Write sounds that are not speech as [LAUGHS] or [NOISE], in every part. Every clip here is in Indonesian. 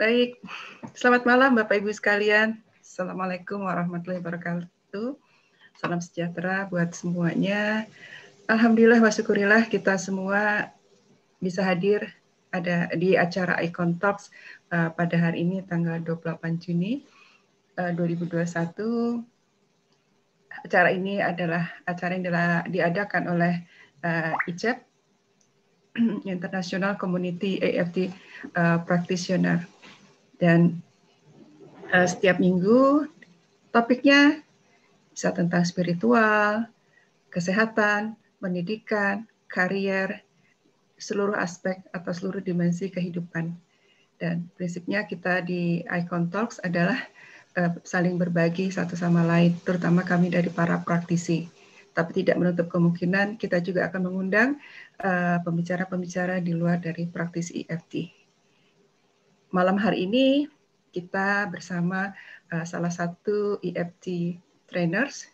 Baik, selamat malam Bapak Ibu sekalian. Assalamualaikum warahmatullahi wabarakatuh. Salam sejahtera buat semuanya. Alhamdulillah wa kita semua bisa hadir ada di acara Icon Talks uh, pada hari ini tanggal 28 Juni eh, uh, 2021. Acara ini adalah acara yang diadakan oleh uh, eh, ICEP [CLEARS THROAT] International Community AFT uh, Practitioner dan uh, setiap minggu topiknya bisa tentang spiritual, kesehatan, pendidikan, karier, seluruh aspek atau seluruh dimensi kehidupan. Dan prinsipnya kita di Icon Talks adalah uh, saling berbagi satu sama lain, terutama kami dari para praktisi. Tapi tidak menutup kemungkinan kita juga akan mengundang eh, pembicara-pembicara uh, di luar dari praktisi EFT malam hari ini kita bersama uh, salah satu EFT trainers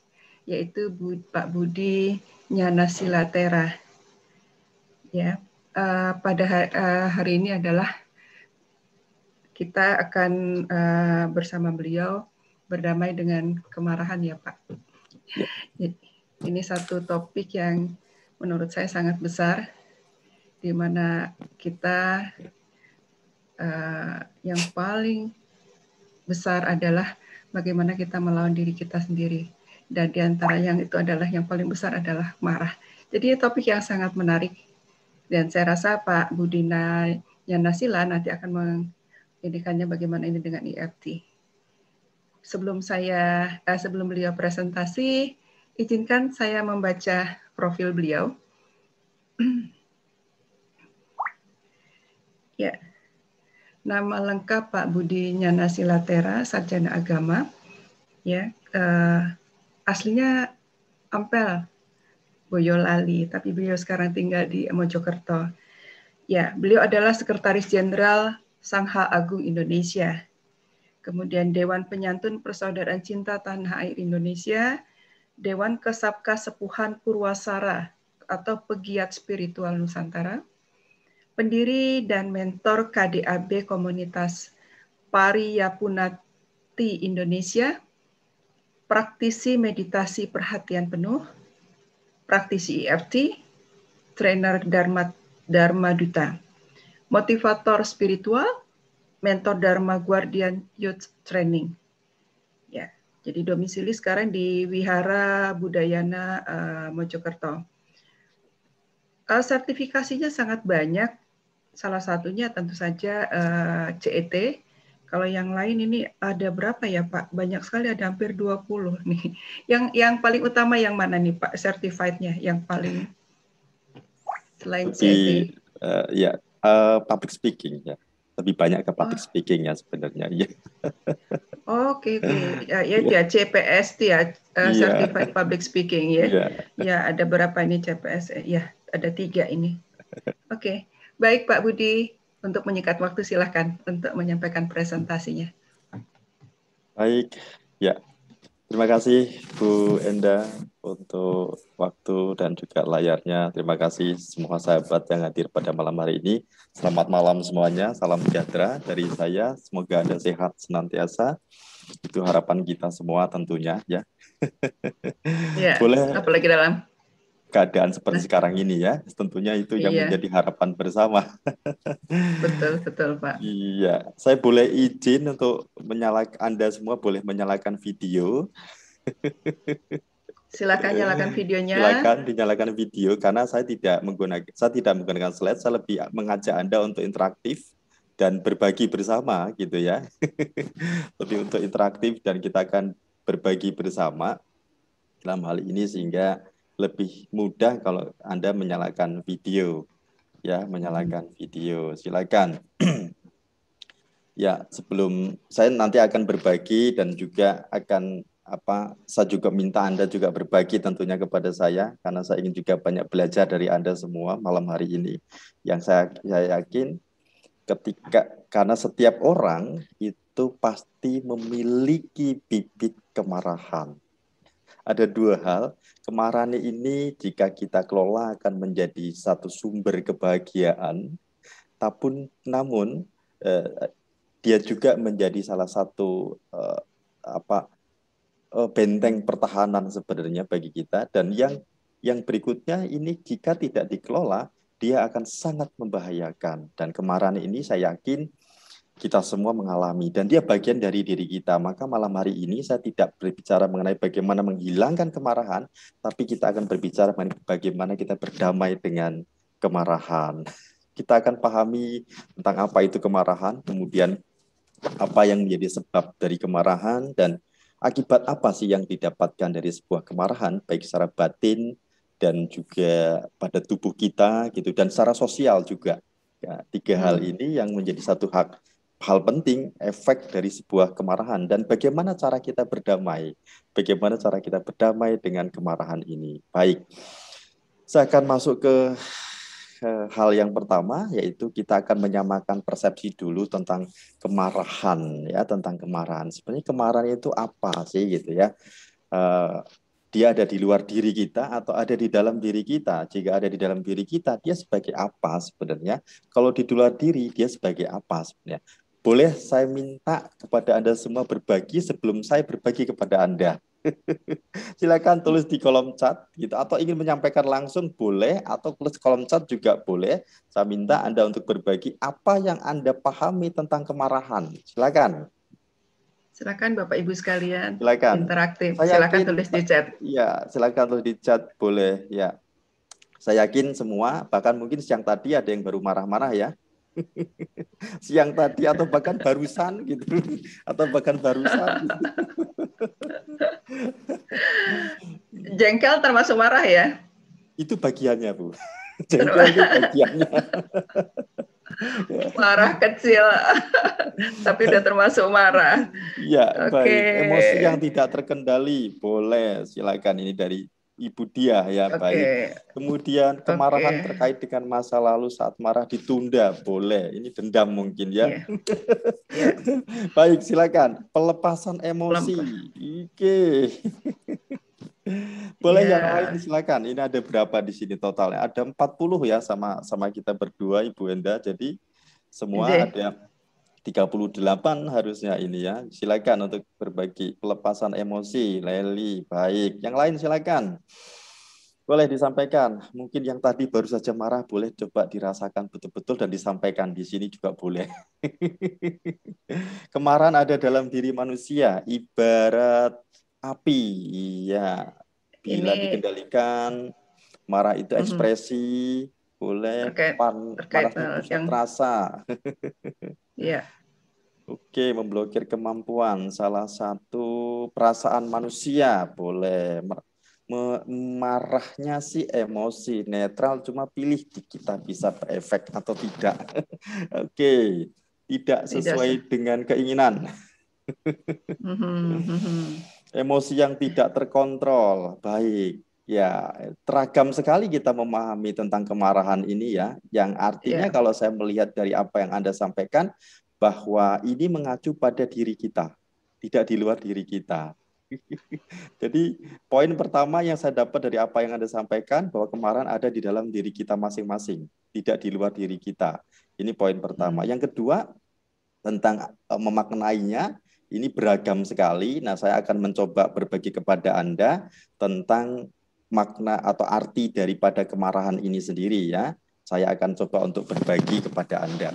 yaitu Bu, Pak Budi Nyana Silatera. Ya, uh, pada hari, uh, eh, hari ini adalah kita akan uh, bersama beliau berdamai dengan kemarahan ya Pak. Ini satu topik yang menurut saya sangat besar di mana kita Eh, yang paling besar adalah bagaimana kita melawan diri kita sendiri. Dan di antara yang itu adalah yang paling besar adalah marah. Jadi topik yang sangat menarik. Dan saya rasa Pak Budina Yanasila nanti akan mengindikannya bagaimana ini dengan EFT. Sebelum saya eh, sebelum beliau presentasi, izinkan saya membaca profil beliau. [CLEARS THROAT] ya. Yeah. Nama lengkap Pak Budi Nyana Silatera, Sarjana Agama. Ya, uh, aslinya Ampel, Boyolali, tapi beliau sekarang tinggal di Mojokerto. Ya, beliau adalah Sekretaris Jenderal Sangha Agung Indonesia. Kemudian Dewan Penyantun Persaudaraan Cinta Tanah Air Indonesia, Dewan Kesabka Sepuhan Purwasara atau Pegiat Spiritual Nusantara, pendiri dan mentor KDAB Komunitas Pariyapunati Indonesia, praktisi meditasi perhatian penuh, praktisi EFT, trainer Dharma, Dharma Duta, motivator spiritual, mentor Dharma Guardian Youth Training. Ya, jadi domisili sekarang di Wihara Budayana uh, Mojokerto. Uh, sertifikasinya sangat banyak Salah satunya tentu saja uh, eh, CET. Kalau yang lain ini ada berapa ya Pak? Banyak sekali ada hampir 20 [LAUGHS] nih. Yang yang paling utama yang mana nih Pak certified-nya? Yang paling selain CET. Uh, eh, ya, uh, public speaking ya lebih banyak ke public oh. speaking ya sebenarnya. ya. Oke, okay, [LAUGHS] okay. ya, ya, ya CPS ya uh, yeah. Certified Public Speaking ya. Iya. Ya ada berapa ini CPS? Ya ada tiga ini. [LAUGHS] Oke, okay. Baik Pak Budi, untuk menyikat waktu silahkan untuk menyampaikan presentasinya. Baik, ya. Terima kasih Bu Enda untuk waktu dan juga layarnya. Terima kasih semua sahabat yang hadir pada malam hari ini. Selamat malam semuanya. Salam sejahtera dari saya. Semoga Anda sehat senantiasa. Itu harapan kita semua tentunya ya. ya Boleh. Apalagi dalam keadaan seperti sekarang ini ya. Tentunya itu yang iya. menjadi harapan bersama. [LAUGHS] betul, betul Pak. Iya, saya boleh izin untuk menyalakan Anda semua boleh menyalakan video. [LAUGHS] Silakan nyalakan videonya. Silakan dinyalakan video karena saya tidak menggunakan saya tidak menggunakan slide, saya lebih mengajak Anda untuk interaktif dan berbagi bersama gitu ya. [LAUGHS] lebih untuk interaktif dan kita akan berbagi bersama dalam hal ini sehingga lebih mudah kalau Anda menyalakan video. Ya, menyalakan hmm. video. Silakan. [CLEARS THROAT] ya, sebelum saya nanti akan berbagi dan juga akan apa saya juga minta Anda juga berbagi tentunya kepada saya karena saya ingin juga banyak belajar dari Anda semua malam hari ini. Yang saya saya yakin ketika karena setiap orang itu pasti memiliki bibit kemarahan ada dua hal. Kemarahan ini jika kita kelola akan menjadi satu sumber kebahagiaan, Tapun, namun eh, dia juga menjadi salah satu eh, apa eh, benteng pertahanan sebenarnya bagi kita. Dan yang yang berikutnya ini jika tidak dikelola, dia akan sangat membahayakan. Dan kemarahan ini saya yakin kita semua mengalami dan dia bagian dari diri kita. Maka malam hari ini saya tidak berbicara mengenai bagaimana menghilangkan kemarahan, tapi kita akan berbicara mengenai bagaimana kita berdamai dengan kemarahan. Kita akan pahami tentang apa itu kemarahan, kemudian apa yang menjadi sebab dari kemarahan dan akibat apa sih yang didapatkan dari sebuah kemarahan baik secara batin dan juga pada tubuh kita gitu dan secara sosial juga. Ya, tiga hal hmm. ini yang menjadi satu hak hal penting efek dari sebuah kemarahan dan bagaimana cara kita berdamai. Bagaimana cara kita berdamai dengan kemarahan ini. Baik. Saya akan masuk ke hal yang pertama yaitu kita akan menyamakan persepsi dulu tentang kemarahan ya tentang kemarahan sebenarnya kemarahan itu apa sih gitu ya eh, dia ada di luar diri kita atau ada di dalam diri kita jika ada di dalam diri kita dia sebagai apa sebenarnya kalau di luar diri dia sebagai apa sebenarnya boleh saya minta kepada Anda semua berbagi sebelum saya berbagi kepada Anda. [LAUGHS] Silakan tulis di kolom chat gitu atau ingin menyampaikan langsung boleh atau tulis kolom chat juga boleh. Saya minta Anda untuk berbagi apa yang Anda pahami tentang kemarahan. Silakan. Silakan Bapak Ibu sekalian. Silakan. Interaktif. Saya silakan yakin, tulis di chat. Iya, silakan tulis di chat boleh ya. Saya yakin semua bahkan mungkin siang tadi ada yang baru marah-marah ya. [LAUGHS] siang tadi atau bahkan barusan gitu atau bahkan barusan gitu. [LAUGHS] jengkel termasuk marah ya itu bagiannya bu [LAUGHS] jengkel itu bagiannya marah kecil tapi udah termasuk marah ya okay. baik emosi yang tidak terkendali boleh silakan ini dari Ibu dia ya okay. baik. Kemudian kemarahan okay. terkait dengan masa lalu saat marah ditunda boleh. Ini dendam mungkin ya. Yeah. [LAUGHS] yeah. baik silakan pelepasan emosi. Oke. Okay. [LAUGHS] boleh yeah. yang lain iya. silakan. Ini ada berapa di sini totalnya? Ada 40 ya sama sama kita berdua Ibu Enda. Jadi semua yeah. ada 38 harusnya ini ya. Silakan untuk berbagi pelepasan emosi, Leli, baik. Yang lain silakan. Boleh disampaikan. Mungkin yang tadi baru saja marah boleh coba dirasakan betul-betul dan disampaikan di sini juga boleh. [LAUGHS] Kemarahan ada dalam diri manusia, ibarat api. Iya. Bila ini. dikendalikan, marah itu mhm. ekspresi, mm -hmm. boleh terkait, pan, terkait marah eh, yang terasa. [LAUGHS] Iya. Oke, memblokir kemampuan salah satu perasaan manusia boleh marahnya sih emosi netral cuma pilih kita bisa berefek atau tidak. [LAUGHS] Oke, tidak sesuai tidak dengan keinginan. [LAUGHS] emosi yang tidak terkontrol. Baik. Ya, teragam sekali kita memahami tentang kemarahan ini ya, yang artinya yeah. kalau saya melihat dari apa yang Anda sampaikan, bahwa ini mengacu pada diri kita, tidak di luar diri kita. [LAUGHS] Jadi poin pertama yang saya dapat dari apa yang Anda sampaikan bahwa kemarahan ada di dalam diri kita masing-masing, tidak di luar diri kita. Ini poin pertama. Hmm. Yang kedua tentang eh, memaknainya ini beragam sekali. Nah, saya akan mencoba berbagi kepada Anda tentang makna atau arti daripada kemarahan ini sendiri ya. Saya akan coba untuk berbagi kepada Anda.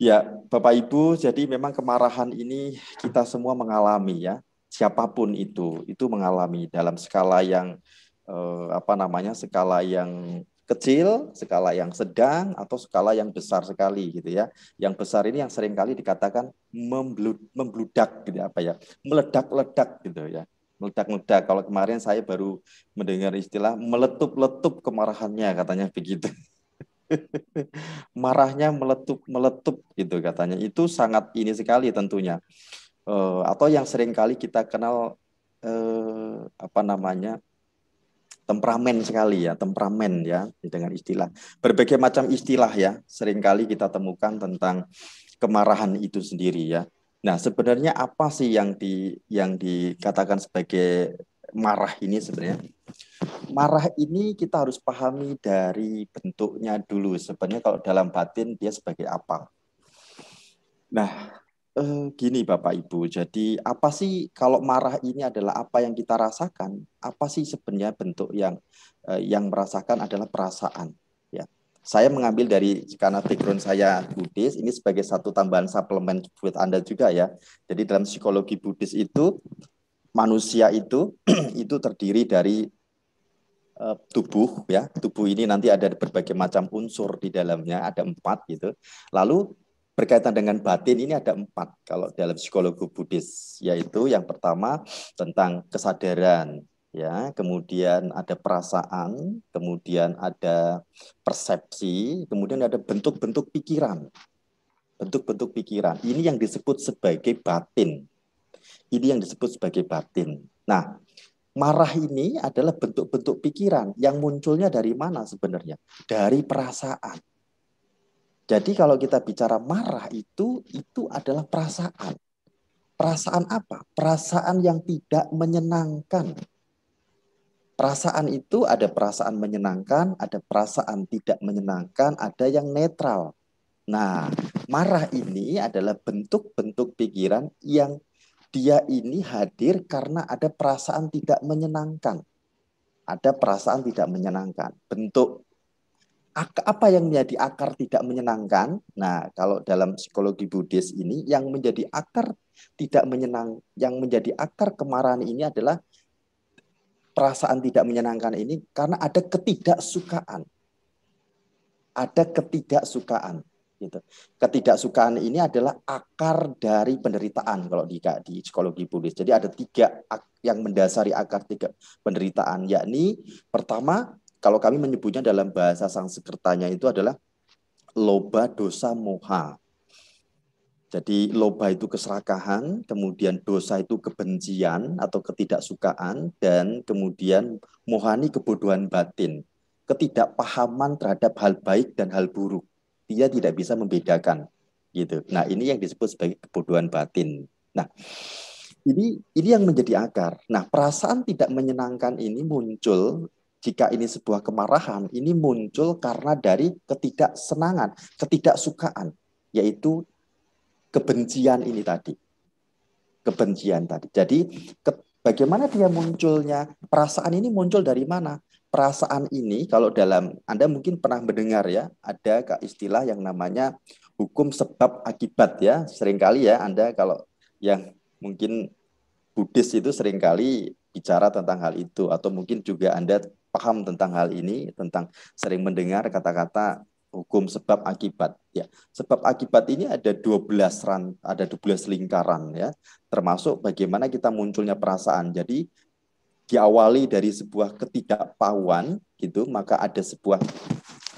Ya, Bapak Ibu, jadi memang kemarahan ini kita semua mengalami ya. Siapapun itu, itu mengalami dalam skala yang eh, apa namanya? skala yang kecil, skala yang sedang atau skala yang besar sekali gitu ya. Yang besar ini yang sering kali dikatakan membludak gitu ya, apa ya? meledak-ledak gitu ya meledak-ledak. Kalau kemarin saya baru mendengar istilah meletup-letup kemarahannya, katanya begitu. [LAUGHS] marahnya meletup meletup gitu katanya itu sangat ini sekali tentunya uh, atau yang sering kali kita kenal uh, apa namanya temperamen sekali ya temperamen ya dengan istilah berbagai macam istilah ya seringkali kita temukan tentang kemarahan itu sendiri ya nah sebenarnya apa sih yang di yang dikatakan sebagai marah ini sebenarnya? Marah ini kita harus pahami dari bentuknya dulu. Sebenarnya kalau dalam batin dia sebagai apa? Nah, eh, gini Bapak Ibu, jadi apa sih kalau marah ini adalah apa yang kita rasakan? Apa sih sebenarnya bentuk yang eh, yang merasakan adalah perasaan? Ya, saya mengambil dari karena background saya Buddhis ini sebagai satu tambahan suplemen buat Anda juga ya. Jadi dalam psikologi Buddhis itu manusia itu [CLEARS THROAT] itu terdiri dari eh, tubuh ya tubuh ini nanti ada berbagai macam unsur di dalamnya ada empat gitu lalu berkaitan dengan batin ini ada empat kalau dalam psikologi Buddhis yaitu yang pertama tentang kesadaran ya kemudian ada perasaan kemudian ada persepsi kemudian ada bentuk-bentuk pikiran bentuk-bentuk pikiran ini yang disebut sebagai batin ini yang disebut sebagai batin. Nah, marah ini adalah bentuk-bentuk pikiran yang munculnya dari mana sebenarnya? Dari perasaan. Jadi kalau kita bicara marah itu itu adalah perasaan. Perasaan apa? Perasaan yang tidak menyenangkan. Perasaan itu ada perasaan menyenangkan, ada perasaan tidak menyenangkan, ada yang netral. Nah, marah ini adalah bentuk-bentuk pikiran yang dia ini hadir karena ada perasaan tidak menyenangkan. Ada perasaan tidak menyenangkan. Bentuk apa yang menjadi akar tidak menyenangkan? Nah, kalau dalam psikologi Buddhis ini yang menjadi akar tidak menyenang yang menjadi akar kemarahan ini adalah perasaan tidak menyenangkan ini karena ada ketidaksukaan. Ada ketidaksukaan gitu. Ketidaksukaan ini adalah akar dari penderitaan kalau di, di psikologi Buddhis. Jadi ada tiga yang mendasari akar tiga penderitaan, yakni pertama kalau kami menyebutnya dalam bahasa Sansekertanya itu adalah loba dosa moha. Jadi loba itu keserakahan, kemudian dosa itu kebencian atau ketidaksukaan, dan kemudian mohani kebodohan batin, ketidakpahaman terhadap hal baik dan hal buruk dia tidak bisa membedakan gitu. Nah, ini yang disebut sebagai kebodohan batin. Nah, ini ini yang menjadi akar. Nah, perasaan tidak menyenangkan ini muncul jika ini sebuah kemarahan, ini muncul karena dari ketidaksenangan, ketidaksukaan, yaitu kebencian ini tadi. Kebencian tadi. Jadi, ke, bagaimana dia munculnya? Perasaan ini muncul dari mana? perasaan ini kalau dalam Anda mungkin pernah mendengar ya ada istilah yang namanya hukum sebab akibat ya seringkali ya Anda kalau yang mungkin Buddhis itu seringkali bicara tentang hal itu atau mungkin juga Anda paham tentang hal ini tentang sering mendengar kata-kata hukum sebab akibat ya sebab akibat ini ada 12 ran ada 12 lingkaran ya termasuk bagaimana kita munculnya perasaan jadi diawali dari sebuah ketidakpahuan gitu maka ada sebuah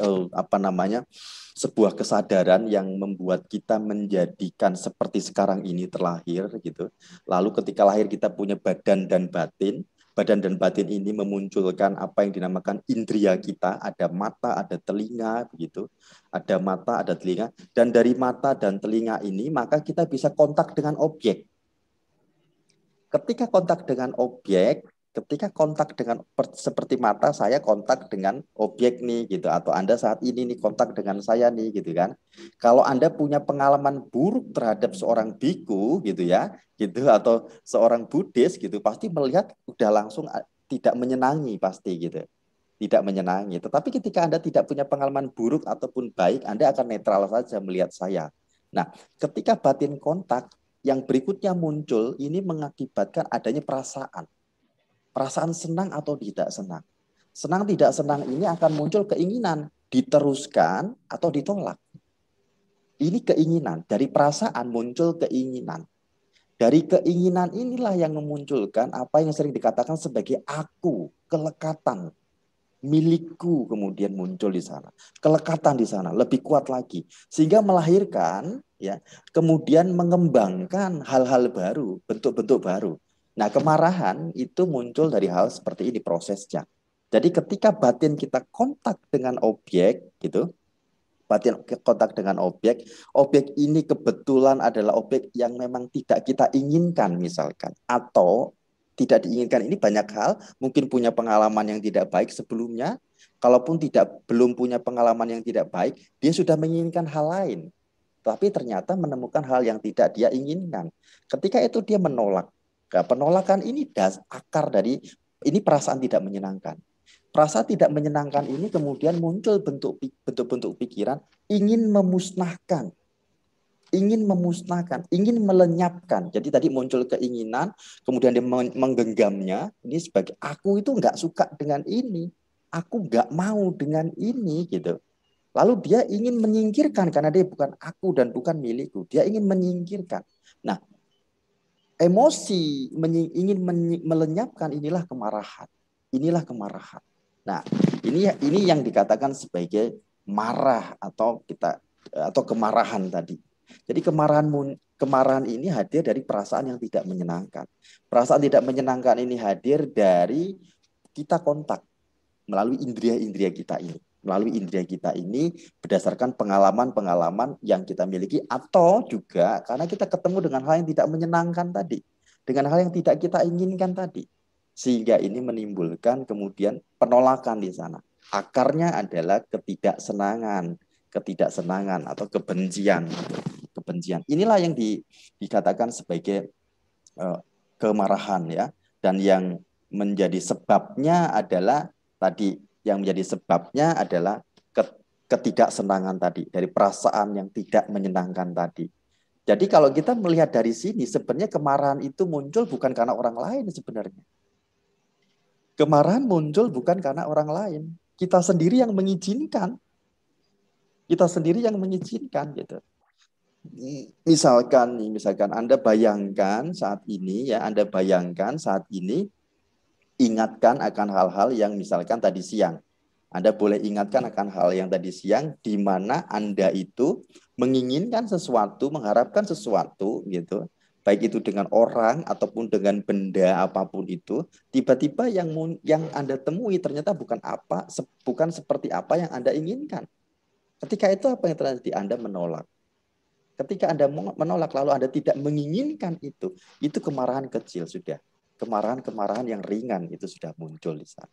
eh, apa namanya sebuah kesadaran yang membuat kita menjadikan seperti sekarang ini terlahir gitu lalu ketika lahir kita punya badan dan batin badan dan batin ini memunculkan apa yang dinamakan indria kita ada mata ada telinga begitu ada mata ada telinga dan dari mata dan telinga ini maka kita bisa kontak dengan objek ketika kontak dengan objek ketika kontak dengan seperti mata saya kontak dengan objek nih gitu atau Anda saat ini nih kontak dengan saya nih gitu kan. Kalau Anda punya pengalaman buruk terhadap seorang biku gitu ya, gitu atau seorang Buddhis gitu pasti melihat udah langsung ah, tidak menyenangi pasti gitu. Tidak menyenangi. Tetapi ketika Anda tidak punya pengalaman buruk ataupun baik, Anda akan netral saja melihat saya. Nah, ketika batin kontak yang berikutnya muncul ini mengakibatkan adanya perasaan Perasaan senang atau tidak senang. Senang tidak senang ini akan muncul keinginan diteruskan atau ditolak. Ini keinginan, dari perasaan muncul keinginan. Dari keinginan inilah yang memunculkan apa yang sering dikatakan sebagai aku, kelekatan, milikku kemudian muncul di sana. Kelekatan di sana lebih kuat lagi sehingga melahirkan ya, kemudian mengembangkan hal-hal baru, bentuk-bentuk baru. Nah, kemarahan itu muncul dari hal seperti ini prosesnya. Jadi ketika batin kita kontak dengan objek gitu, batin kontak dengan objek, objek ini kebetulan adalah objek yang memang tidak kita inginkan misalkan atau tidak diinginkan ini banyak hal, mungkin punya pengalaman yang tidak baik sebelumnya, kalaupun tidak belum punya pengalaman yang tidak baik, dia sudah menginginkan hal lain. Tapi ternyata menemukan hal yang tidak dia inginkan. Ketika itu dia menolak, Nah, penolakan ini das akar dari ini perasaan tidak menyenangkan. Perasaan tidak menyenangkan ini kemudian muncul bentuk bentuk-bentuk pikiran ingin memusnahkan ingin memusnahkan, ingin melenyapkan. Jadi tadi muncul keinginan, kemudian dia menggenggamnya. Ini sebagai aku itu nggak suka dengan ini, aku nggak mau dengan ini gitu. Lalu dia ingin menyingkirkan karena dia bukan aku dan bukan milikku. Dia ingin menyingkirkan. Nah, emosi ingin melenyapkan inilah kemarahan. Inilah kemarahan. Nah, ini ini yang dikatakan sebagai marah atau kita atau kemarahan tadi. Jadi kemarahan kemarahan ini hadir dari perasaan yang tidak menyenangkan. Perasaan tidak menyenangkan ini hadir dari kita kontak melalui indria-indria kita ini melalui indera kita ini berdasarkan pengalaman-pengalaman yang kita miliki atau juga karena kita ketemu dengan hal yang tidak menyenangkan tadi, dengan hal yang tidak kita inginkan tadi. Sehingga ini menimbulkan kemudian penolakan di sana. Akarnya adalah ketidaksenangan, ketidaksenangan atau kebencian. Gitu. Kebencian. Inilah yang di, dikatakan sebagai uh, kemarahan ya dan yang menjadi sebabnya adalah tadi yang menjadi sebabnya adalah ketidaksenangan tadi, dari perasaan yang tidak menyenangkan tadi. Jadi kalau kita melihat dari sini, sebenarnya kemarahan itu muncul bukan karena orang lain sebenarnya. Kemarahan muncul bukan karena orang lain. Kita sendiri yang mengizinkan. Kita sendiri yang mengizinkan gitu. Misalkan misalkan Anda bayangkan saat ini ya, Anda bayangkan saat ini ingatkan akan hal-hal yang misalkan tadi siang. Anda boleh ingatkan akan hal yang tadi siang di mana Anda itu menginginkan sesuatu, mengharapkan sesuatu gitu, baik itu dengan orang ataupun dengan benda apapun itu, tiba-tiba yang yang Anda temui ternyata bukan apa, bukan seperti apa yang Anda inginkan. Ketika itu apa yang terjadi? Anda menolak. Ketika Anda menolak lalu Anda tidak menginginkan itu, itu kemarahan kecil sudah kemarahan-kemarahan yang ringan itu sudah muncul di sana.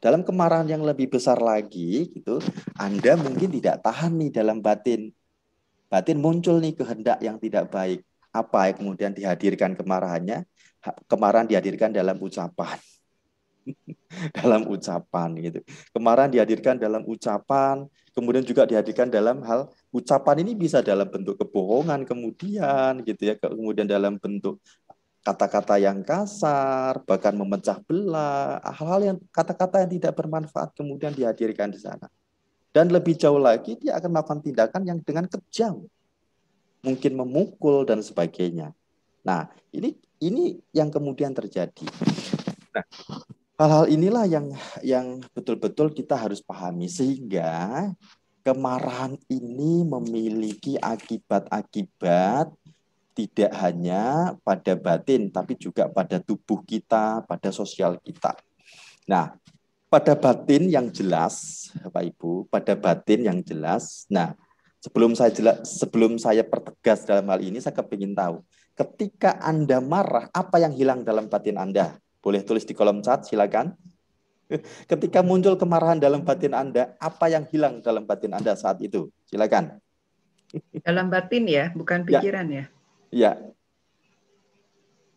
Dalam kemarahan yang lebih besar lagi, gitu, Anda mungkin tidak tahan nih dalam batin. Batin muncul nih kehendak yang tidak baik. Apa yang kemudian dihadirkan kemarahannya? Kemarahan dihadirkan dalam ucapan. [LAUGHS] dalam ucapan gitu. Kemarahan dihadirkan dalam ucapan, kemudian juga dihadirkan dalam hal ucapan ini bisa dalam bentuk kebohongan kemudian gitu ya kemudian dalam bentuk kata-kata yang kasar, bahkan memecah belah, hal-hal yang kata-kata yang tidak bermanfaat kemudian dihadirkan di sana. Dan lebih jauh lagi dia akan melakukan tindakan yang dengan kejam. Mungkin memukul dan sebagainya. Nah, ini ini yang kemudian terjadi. Nah, hal-hal inilah yang yang betul-betul kita harus pahami sehingga kemarahan ini memiliki akibat-akibat tidak hanya pada batin, tapi juga pada tubuh kita, pada sosial kita. Nah, pada batin yang jelas, Bapak Ibu, pada batin yang jelas. Nah, sebelum saya jelas, sebelum saya pertegas dalam hal ini, saya kepingin tahu, ketika Anda marah, apa yang hilang dalam batin Anda? Boleh tulis di kolom chat, silakan. [LAUGHS] Ketika muncul kemarahan dalam batin Anda, apa yang hilang dalam batin Anda saat itu? Silakan. Dalam batin ya, bukan ya. pikiran ya. ya. Ya.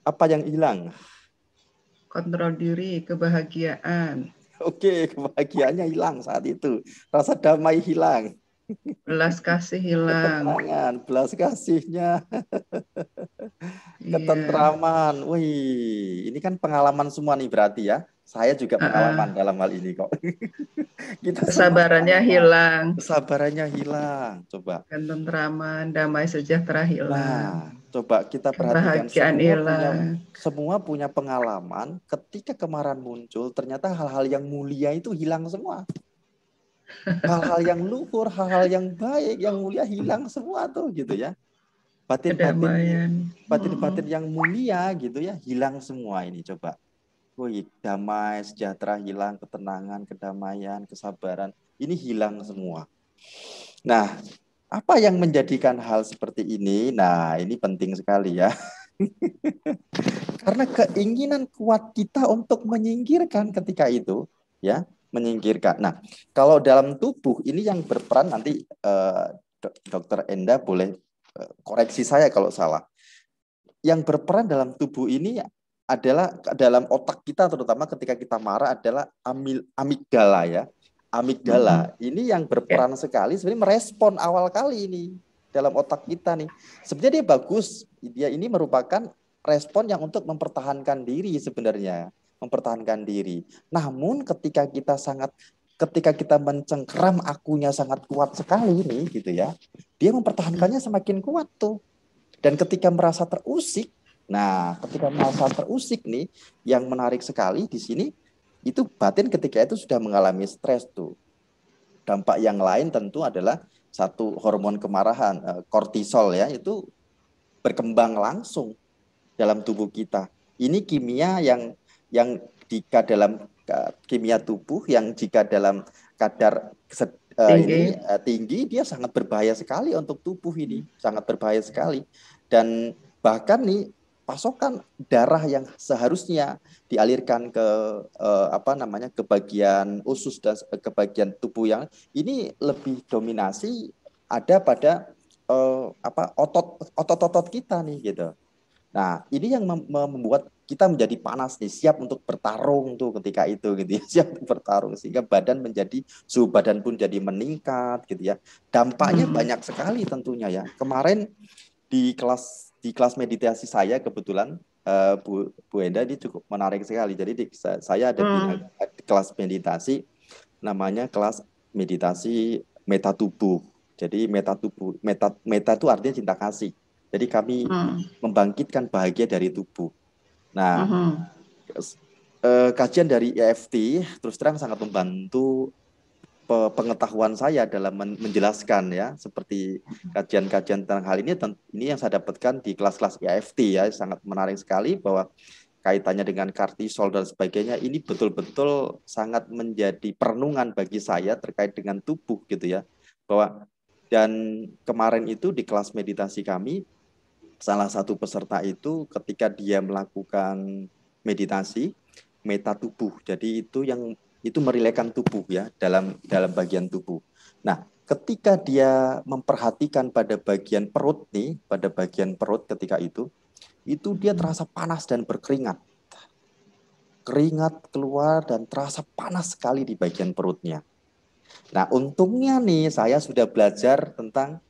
Apa yang hilang? Kontrol diri, kebahagiaan. Oke, kebahagiaannya hilang saat itu. Rasa damai hilang. Belas kasih hilang. Ketenangan, belas kasihnya. Iya. Ketentraman. Wih, ini kan pengalaman semua nih berarti ya saya juga pengalaman uh -uh. dalam hal ini kok. [LAUGHS] Kita kesabarannya hilang. Kesabarannya hilang. Coba. Ketentraman, damai sejahtera hilang. Nah, Coba kita perhatikan semua punya, semua punya pengalaman ketika kemarahan muncul, ternyata hal-hal yang mulia itu hilang semua. Hal-hal yang luhur, hal-hal yang baik, yang mulia hilang semua tuh gitu ya. Batin-batin batin-batin yang mulia gitu ya hilang semua ini coba. woi damai, sejahtera hilang, ketenangan, kedamaian, kesabaran, ini hilang semua. Nah, apa yang menjadikan hal seperti ini? Nah, ini penting sekali ya. [LAUGHS] Karena keinginan kuat kita untuk menyingkirkan ketika itu, ya, menyingkirkan. Nah, kalau dalam tubuh ini yang berperan nanti eh, dokter Enda boleh eh, koreksi saya kalau salah. Yang berperan dalam tubuh ini adalah dalam otak kita terutama ketika kita marah adalah amigdala ya amigdala hmm. ini yang berperan yeah. sekali sebenarnya merespon awal kali ini dalam otak kita nih. Sebenarnya dia bagus. Dia ini merupakan respon yang untuk mempertahankan diri sebenarnya, mempertahankan diri. Namun ketika kita sangat ketika kita mencengkram akunya sangat kuat sekali nih gitu ya. Dia mempertahankannya semakin kuat tuh. Dan ketika merasa terusik, nah ketika merasa terusik nih yang menarik sekali di sini itu batin ketika itu sudah mengalami stres tuh. Dampak yang lain tentu adalah satu hormon kemarahan, eh, kortisol ya, itu berkembang langsung dalam tubuh kita. Ini kimia yang yang jika dalam eh, kimia tubuh yang jika dalam kadar eh, tinggi. ini tinggi dia sangat berbahaya sekali untuk tubuh ini, sangat berbahaya sekali. Dan bahkan nih pasokan darah yang seharusnya dialirkan ke eh, apa namanya ke bagian usus dan ke bagian tubuh yang ini lebih dominasi ada pada eh, apa otot otot kita nih gitu. Nah, ini yang membuat kita menjadi panas nih, siap untuk bertarung tuh ketika itu gitu ya, [LAUGHS] siap untuk bertarung sehingga badan menjadi suhu badan pun jadi meningkat gitu ya. Dampaknya hmm. banyak sekali tentunya ya. Kemarin di kelas di kelas meditasi saya kebetulan uh, Bu Bu Enda ini cukup menarik sekali. Jadi di, saya ada hmm. di kelas meditasi namanya kelas meditasi meta tubuh. Jadi meta tubuh meta meta itu artinya cinta kasih. Jadi kami hmm. membangkitkan bahagia dari tubuh. Nah, hmm. Eh, kajian dari EFT terus terang sangat membantu pengetahuan saya dalam menjelaskan ya seperti mm-hmm. kajian-kajian tentang hal ini ini yang saya dapatkan di kelas-kelas IFT e ya sangat menarik sekali bahwa kaitannya dengan kartisol dan sebagainya ini betul-betul sangat menjadi perenungan bagi saya terkait dengan tubuh gitu ya bahwa dan kemarin itu di kelas meditasi kami salah satu peserta itu ketika dia melakukan meditasi meta tubuh jadi itu yang itu merilekan tubuh ya dalam dalam bagian tubuh. Nah, ketika dia memperhatikan pada bagian perut nih, pada bagian perut ketika itu, itu dia terasa panas dan berkeringat. Keringat keluar dan terasa panas sekali di bagian perutnya. Nah, untungnya nih saya sudah belajar tentang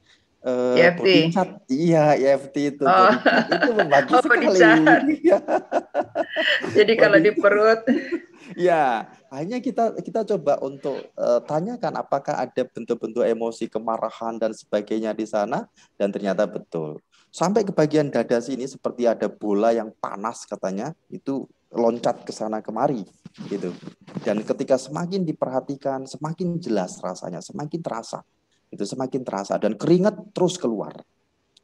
Uh, eh, EFT. Iya, EFT itu. Oh. Itu membantu [LAUGHS] oh, sekali. [LAUGHS] Iya. Jadi kalau di perut. ya. Hanya kita kita coba untuk uh, tanyakan apakah ada bentuk-bentuk emosi kemarahan dan sebagainya di sana dan ternyata betul. Sampai ke bagian dada sini seperti ada bola yang panas katanya itu loncat ke sana kemari gitu. Dan ketika semakin diperhatikan semakin jelas rasanya, semakin terasa. Itu semakin terasa dan keringat terus keluar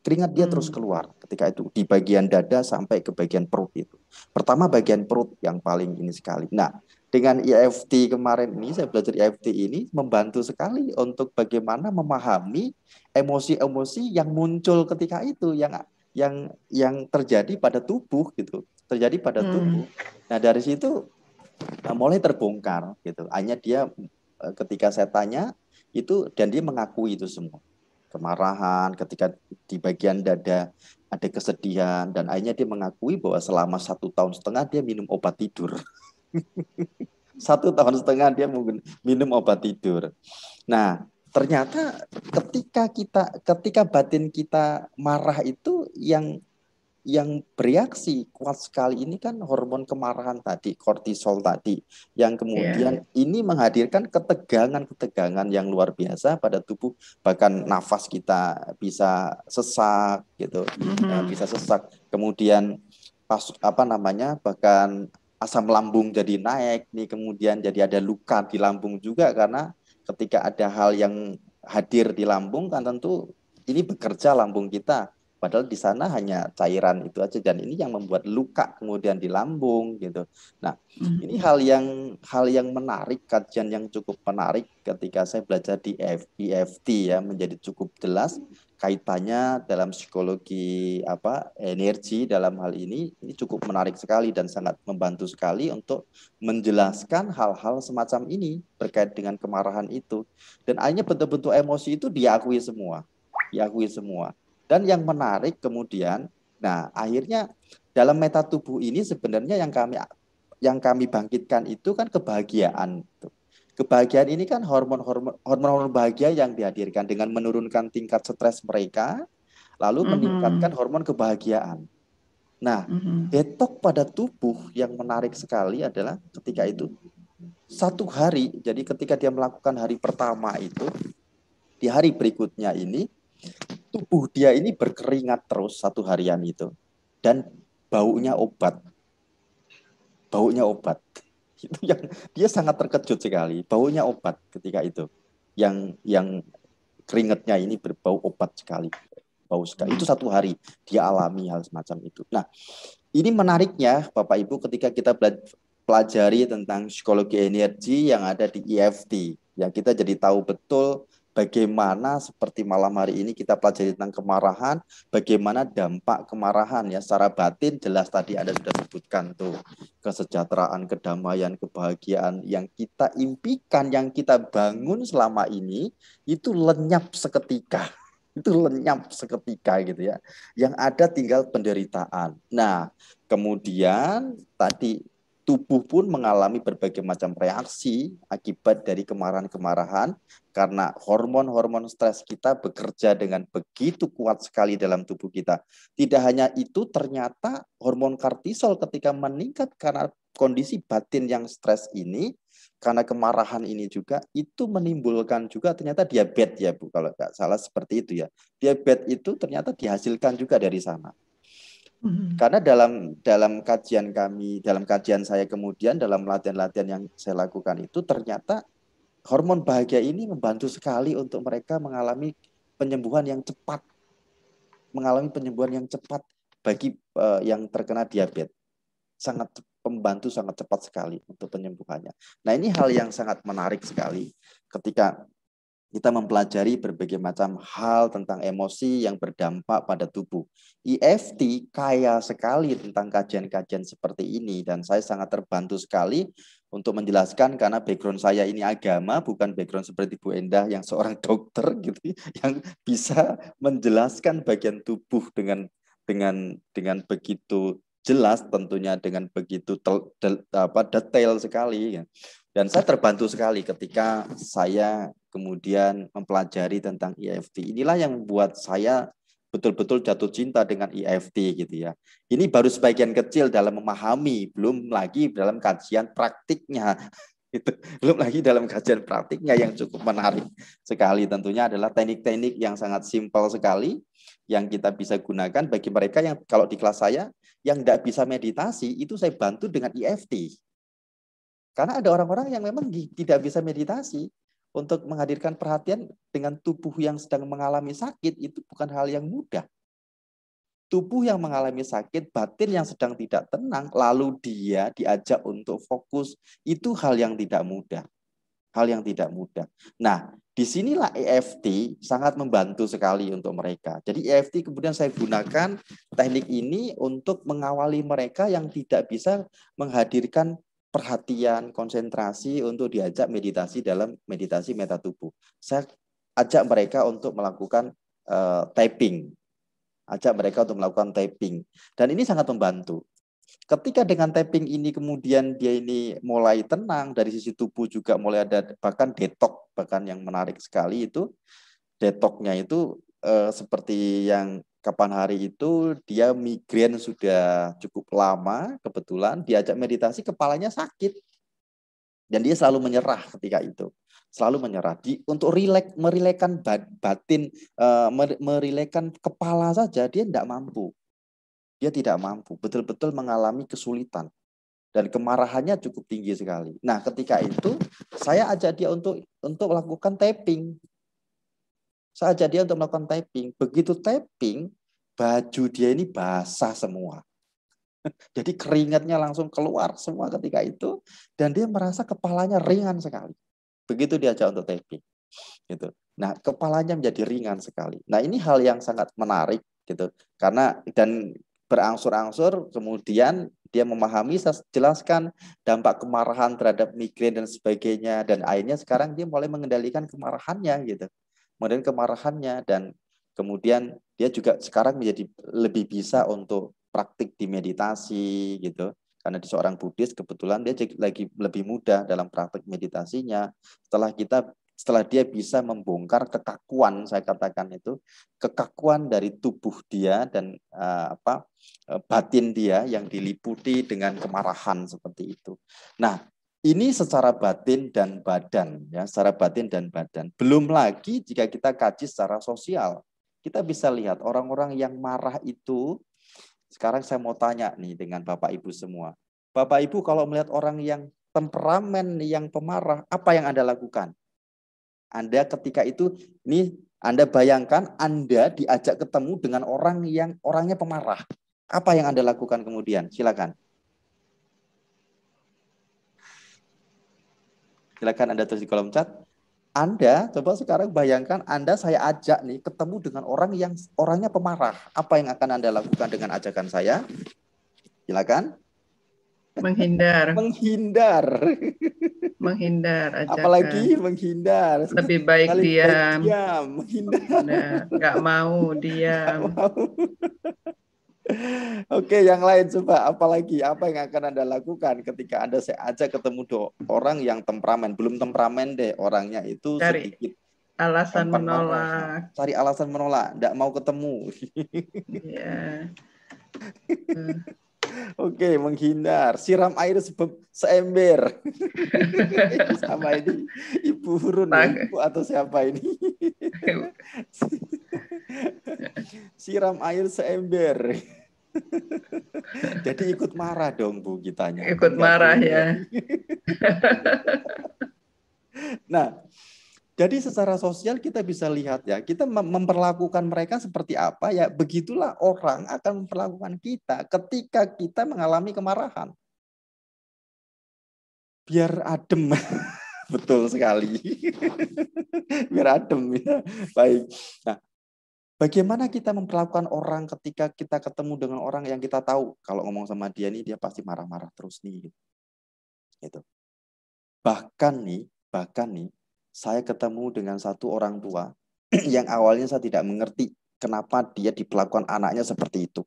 keringat dia hmm. terus keluar ketika itu di bagian dada sampai ke bagian perut itu. Pertama bagian perut yang paling ini sekali. Nah, dengan IFT e kemarin ini saya belajar IFT e ini membantu sekali untuk bagaimana memahami emosi-emosi yang muncul ketika itu yang yang yang terjadi pada tubuh gitu terjadi pada hmm. tubuh nah dari situ nah, mulai terbongkar gitu hanya dia eh, ketika saya tanya itu dan dia mengakui itu semua kemarahan ketika di bagian dada ada kesedihan dan akhirnya dia mengakui bahwa selama satu tahun setengah dia minum obat tidur [LAUGHS] [LAUGHS] Satu tahun setengah dia mungkin minum obat tidur. Nah, ternyata ketika kita ketika batin kita marah itu yang yang bereaksi kuat sekali ini kan hormon kemarahan tadi, kortisol tadi, yang kemudian yeah. ini menghadirkan ketegangan-ketegangan yang luar biasa pada tubuh, bahkan nafas kita bisa sesak gitu, mm -hmm. bisa sesak. Kemudian pas apa namanya bahkan asam lambung jadi naik nih kemudian jadi ada luka di lambung juga karena ketika ada hal yang hadir di lambung kan tentu ini bekerja lambung kita Padahal di sana hanya cairan itu aja dan ini yang membuat luka kemudian di lambung gitu. Nah, hmm. ini hal yang hal yang menarik kajian yang cukup menarik ketika saya belajar di EFT ya menjadi cukup jelas kaitannya dalam psikologi apa energi dalam hal ini ini cukup menarik sekali dan sangat membantu sekali untuk menjelaskan hal-hal semacam ini terkait dengan kemarahan itu dan akhirnya bentuk-bentuk emosi itu diakui semua diakui semua dan yang menarik kemudian, nah akhirnya dalam meta tubuh ini sebenarnya yang kami yang kami bangkitkan itu kan kebahagiaan. Kebahagiaan ini kan hormon-hormon hormon bahagia yang dihadirkan dengan menurunkan tingkat stres mereka, lalu mm -hmm. meningkatkan hormon kebahagiaan. Nah, mm -hmm. detok pada tubuh yang menarik sekali adalah ketika itu satu hari. Jadi ketika dia melakukan hari pertama itu, di hari berikutnya ini tubuh dia ini berkeringat terus satu harian itu dan baunya obat baunya obat [LAUGHS] itu yang dia sangat terkejut sekali baunya obat ketika itu yang yang keringatnya ini berbau obat sekali bau sekali itu satu hari dia alami hal semacam itu nah ini menariknya Bapak Ibu ketika kita pelajari tentang psikologi energi yang ada di EFT yang kita jadi tahu betul bagaimana seperti malam hari ini kita pelajari tentang kemarahan, bagaimana dampak kemarahan ya secara batin jelas tadi Anda sudah sebutkan tuh kesejahteraan, kedamaian, kebahagiaan yang kita impikan, yang kita bangun selama ini itu lenyap seketika. [LAUGHS] Itu lenyap seketika gitu ya. Yang ada tinggal penderitaan. Nah, kemudian tadi tubuh pun mengalami berbagai macam reaksi akibat dari kemarahan-kemarahan karena hormon-hormon stres kita bekerja dengan begitu kuat sekali dalam tubuh kita. Tidak hanya itu, ternyata hormon kortisol ketika meningkat karena kondisi batin yang stres ini, karena kemarahan ini juga, itu menimbulkan juga ternyata diabetes ya Bu, kalau nggak salah seperti itu ya. Diabetes itu ternyata dihasilkan juga dari sana. Mm-hmm. Karena dalam dalam kajian kami, dalam kajian saya kemudian dalam latihan-latihan yang saya lakukan itu ternyata hormon bahagia ini membantu sekali untuk mereka mengalami penyembuhan yang cepat. Mengalami penyembuhan yang cepat bagi uh, yang terkena diabetes. Sangat pembantu sangat cepat sekali untuk penyembuhannya. Nah, ini hal yang sangat menarik sekali ketika kita mempelajari berbagai macam hal tentang emosi yang berdampak pada tubuh. IFT e kaya sekali tentang kajian-kajian seperti ini dan saya sangat terbantu sekali untuk menjelaskan karena background saya ini agama bukan background seperti Bu Endah yang seorang [LAUGHS] dokter gitu yang bisa menjelaskan bagian tubuh dengan dengan dengan begitu jelas tentunya dengan begitu tel, tel, apa detail sekali ya. Dan saya terbantu sekali ketika saya kemudian mempelajari tentang EFT Inilah yang membuat saya betul-betul jatuh cinta dengan EFT gitu ya. Ini baru sebagian kecil dalam memahami, belum lagi dalam kajian praktiknya. [LAUGHS] Itu belum lagi dalam kajian praktiknya yang cukup menarik sekali tentunya adalah teknik-teknik yang sangat simpel sekali yang kita bisa gunakan bagi mereka yang kalau di kelas saya yang tidak bisa meditasi itu saya bantu dengan EFT Karena ada orang-orang yang memang tidak bisa meditasi, untuk menghadirkan perhatian dengan tubuh yang sedang mengalami sakit itu bukan hal yang mudah. Tubuh yang mengalami sakit, batin yang sedang tidak tenang, lalu dia diajak untuk fokus, itu hal yang tidak mudah. Hal yang tidak mudah. Nah, disinilah EFT sangat membantu sekali untuk mereka. Jadi EFT kemudian saya gunakan teknik ini untuk mengawali mereka yang tidak bisa menghadirkan perhatian, konsentrasi untuk diajak meditasi dalam meditasi meta tubuh. Saya ajak mereka untuk melakukan uh, eh, typing. Ajak mereka untuk melakukan typing. Dan ini sangat membantu. Ketika dengan tapping ini kemudian dia ini mulai tenang dari sisi tubuh juga mulai ada bahkan detok bahkan yang menarik sekali itu detoknya itu eh, seperti yang kapan hari itu dia migrain sudah cukup lama kebetulan diajak meditasi kepalanya sakit dan dia selalu menyerah ketika itu selalu menyerah di untuk rilek merilekan batin uh, merilekan kepala saja dia tidak mampu dia tidak mampu betul-betul mengalami kesulitan dan kemarahannya cukup tinggi sekali nah ketika itu saya ajak dia untuk untuk melakukan tapping saja dia untuk melakukan typing, begitu typing, baju dia ini basah semua. [LAUGHS] Jadi keringatnya langsung keluar semua ketika itu dan dia merasa kepalanya ringan sekali. Begitu diajak untuk typing. Gitu. Nah, kepalanya menjadi ringan sekali. Nah, ini hal yang sangat menarik gitu. Karena dan berangsur-angsur kemudian dia memahami saya jelaskan dampak kemarahan terhadap migrain dan sebagainya dan akhirnya sekarang dia mulai mengendalikan kemarahannya gitu kemudian kemarahannya dan kemudian dia juga sekarang menjadi lebih bisa untuk praktik di meditasi gitu karena di seorang Buddhis kebetulan dia lagi lebih mudah dalam praktik meditasinya setelah kita setelah dia bisa membongkar kekakuan saya katakan itu kekakuan dari tubuh dia dan uh, apa eh, batin dia yang diliputi dengan kemarahan seperti itu. Nah, ini secara batin dan badan ya, secara batin dan badan. Belum lagi jika kita kaji secara sosial. Kita bisa lihat orang-orang yang marah itu sekarang saya mau tanya nih dengan Bapak Ibu semua. Bapak Ibu kalau melihat orang yang temperamen, yang pemarah, apa yang Anda lakukan? Anda ketika itu nih, Anda bayangkan Anda diajak ketemu dengan orang yang orangnya pemarah. Apa yang Anda lakukan kemudian? Silakan. Silakan Anda tulis di kolom chat. Anda coba sekarang bayangkan Anda saya ajak nih ketemu dengan orang yang orangnya pemarah. Apa yang akan Anda lakukan dengan ajakan saya? Silakan. Menghindar. menghindar. menghindar [LAUGHS] ajakan. Apalagi menghindar. Lebih baik Kali diam. Baik diam, menghindar. nggak gak mau diam. [LAUGHS] Gak mau. Oke, yang lain coba. Apalagi apa yang akan anda lakukan ketika anda saya ajak ketemu do orang yang temperamen, belum temperamen deh orangnya itu Cari sedikit alasan menolak. Cari alasan menolak, tidak mau ketemu. Iya. yeah. [LAUGHS] Oke, menghindar. Siram air se seember. [LAUGHS] Sama ini Ibu Hurun, ya? Ibu atau siapa ini? [LAUGHS] Siram air seember. Jadi ikut marah dong Bu kitanya. Ikut marah ya. nah, jadi secara sosial kita bisa lihat ya, kita memperlakukan mereka seperti apa ya, begitulah orang akan memperlakukan kita ketika kita mengalami kemarahan. Biar adem. [LAUGHS] Betul sekali. [LAUGHS] Biar adem ya. Baik. Nah, bagaimana kita memperlakukan orang ketika kita ketemu dengan orang yang kita tahu kalau ngomong sama dia nih dia pasti marah-marah terus nih. Gitu. gitu. Bahkan nih, bahkan nih saya ketemu dengan satu orang tua [CLEARS THROAT] yang awalnya saya tidak mengerti kenapa dia diperlakukan anaknya seperti itu.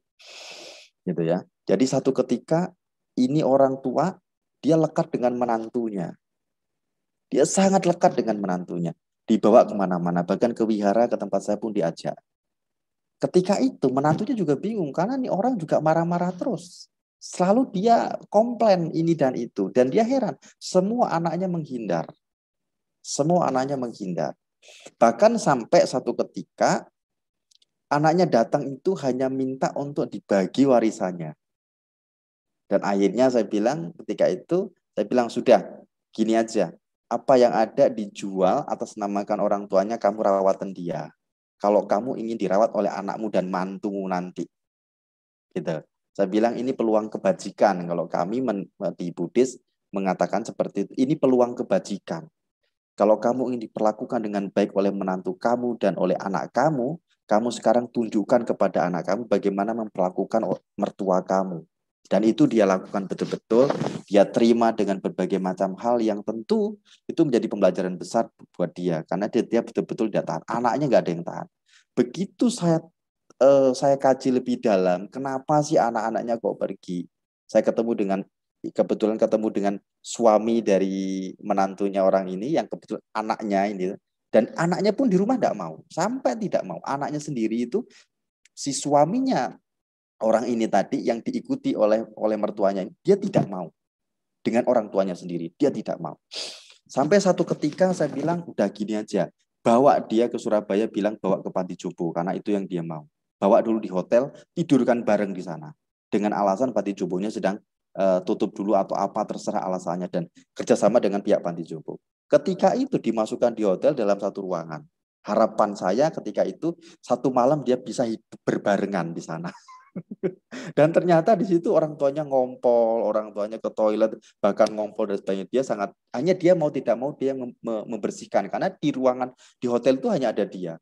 Gitu ya. Jadi satu ketika ini orang tua dia lekat dengan menantunya. Dia sangat lekat dengan menantunya. Dibawa kemana-mana, bahkan ke wihara, ke tempat saya pun diajak. Ketika itu menantunya juga bingung karena ini orang juga marah-marah terus. Selalu dia komplain ini dan itu. Dan dia heran, semua anaknya menghindar semua anaknya menghindar. Bahkan sampai satu ketika anaknya datang itu hanya minta untuk dibagi warisannya. Dan akhirnya saya bilang ketika itu saya bilang sudah gini aja. Apa yang ada dijual atas namakan orang tuanya kamu rawatan dia. Kalau kamu ingin dirawat oleh anakmu dan mantumu nanti. Gitu. Saya bilang ini peluang kebajikan kalau kami men, di Buddhis mengatakan seperti itu. Ini peluang kebajikan. Kalau kamu ingin diperlakukan dengan baik oleh menantu kamu dan oleh anak kamu, kamu sekarang tunjukkan kepada anak kamu bagaimana memperlakukan mertua kamu. Dan itu dia lakukan betul-betul, dia terima dengan berbagai macam hal yang tentu itu menjadi pembelajaran besar buat dia. Karena dia, dia betul-betul tidak tahan. Anaknya nggak ada yang tahan. Begitu saya eh, saya kaji lebih dalam, kenapa sih anak-anaknya kok pergi? Saya ketemu dengan kebetulan ketemu dengan suami dari menantunya orang ini yang kebetulan anaknya ini dan anaknya pun di rumah tidak mau sampai tidak mau anaknya sendiri itu si suaminya orang ini tadi yang diikuti oleh oleh mertuanya dia tidak mau dengan orang tuanya sendiri dia tidak mau sampai satu ketika saya bilang udah gini aja bawa dia ke Surabaya bilang bawa ke panti jompo karena itu yang dia mau bawa dulu di hotel tidurkan bareng di sana dengan alasan panti jombonya sedang Eh, tutup dulu atau apa terserah alasannya dan kerjasama dengan pihak panti jompo. Ketika iya. itu dimasukkan di hotel dalam satu ruangan. Harapan saya ketika itu satu malam dia bisa hidup berbarengan di sana. [LAUGHS] dan ternyata di situ orang tuanya ngompol, orang tuanya ke toilet, bahkan ngompol dan sebagainya. Dia sangat hanya dia mau tidak mau dia membersihkan karena di ruangan di hotel itu hanya ada dia.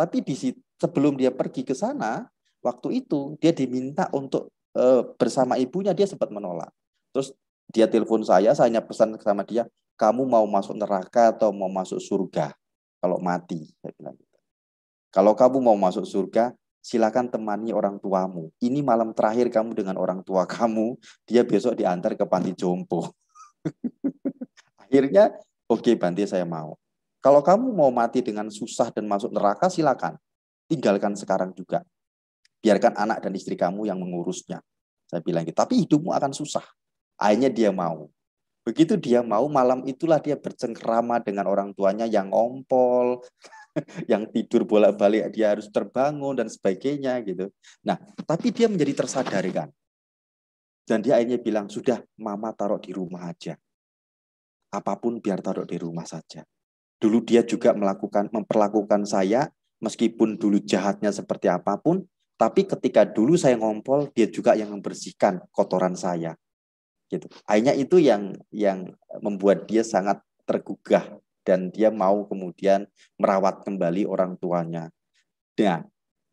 Tapi di sebelum dia pergi ke sana, waktu itu dia diminta untuk Eh, bersama ibunya dia sempat menolak. Terus dia telepon saya, saya hanya pesan sama dia, kamu mau masuk neraka atau mau masuk surga kalau mati. Saya bilang gitu. Kalau kamu mau masuk surga, silakan temani orang tuamu. Ini malam terakhir kamu dengan orang tua [LAUGHS] kamu, dia besok diantar ke panti jompo. [LAUGHS] Akhirnya, oke okay, Banti saya mau. Kalau kamu mau mati dengan susah dan masuk neraka, silakan. Tinggalkan sekarang juga. Biarkan anak dan istri kamu yang mengurusnya. Saya bilang gitu. Tapi hidupmu akan susah. Akhirnya dia mau. Begitu dia mau, malam itulah dia bercengkrama dengan orang tuanya yang ompol, [LAUGHS] yang tidur bolak-balik, dia harus terbangun dan sebagainya gitu. Nah, tapi dia menjadi tersadari kan. Dan dia akhirnya bilang, sudah mama taruh di rumah aja. Apapun biar taruh di rumah saja. Dulu dia juga melakukan memperlakukan saya, meskipun dulu jahatnya seperti apapun, tapi ketika dulu saya ngompol, dia juga yang membersihkan kotoran saya. Gitu. Akhirnya itu yang yang membuat dia sangat tergugah dan dia mau kemudian merawat kembali orang tuanya. Nah,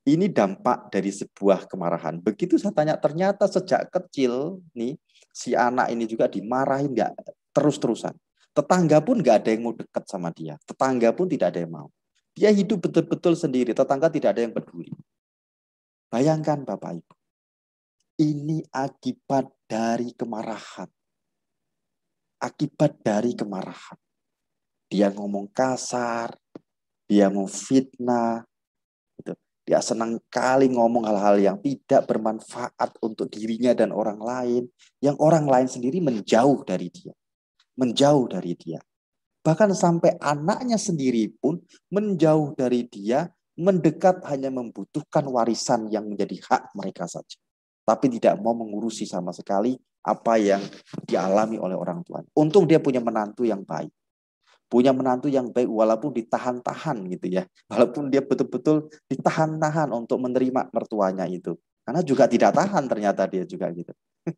ini dampak dari sebuah kemarahan. Begitu saya tanya, ternyata sejak kecil nih si anak ini juga dimarahin nggak terus-terusan. Tetangga pun nggak ada yang mau dekat sama dia. Tetangga pun tidak ada yang mau. Dia hidup betul-betul sendiri. Tetangga tidak ada yang peduli. Bayangkan Bapak Ibu, ini akibat dari kemarahan. Akibat dari kemarahan. Dia ngomong kasar, dia ngefitnah, gitu. dia senang kali ngomong hal-hal yang tidak bermanfaat untuk dirinya dan orang lain, yang orang lain sendiri menjauh dari dia. Menjauh dari dia. Bahkan sampai anaknya sendiri pun menjauh dari dia mendekat hanya membutuhkan warisan yang menjadi hak mereka saja. Tapi tidak mau mengurusi sama sekali apa yang dialami oleh orang tua. Untung dia punya menantu yang baik. Punya menantu yang baik walaupun ditahan-tahan gitu ya. Walaupun dia betul-betul ditahan-tahan untuk menerima mertuanya itu. Karena juga tidak tahan ternyata dia juga gitu [LAUGHS]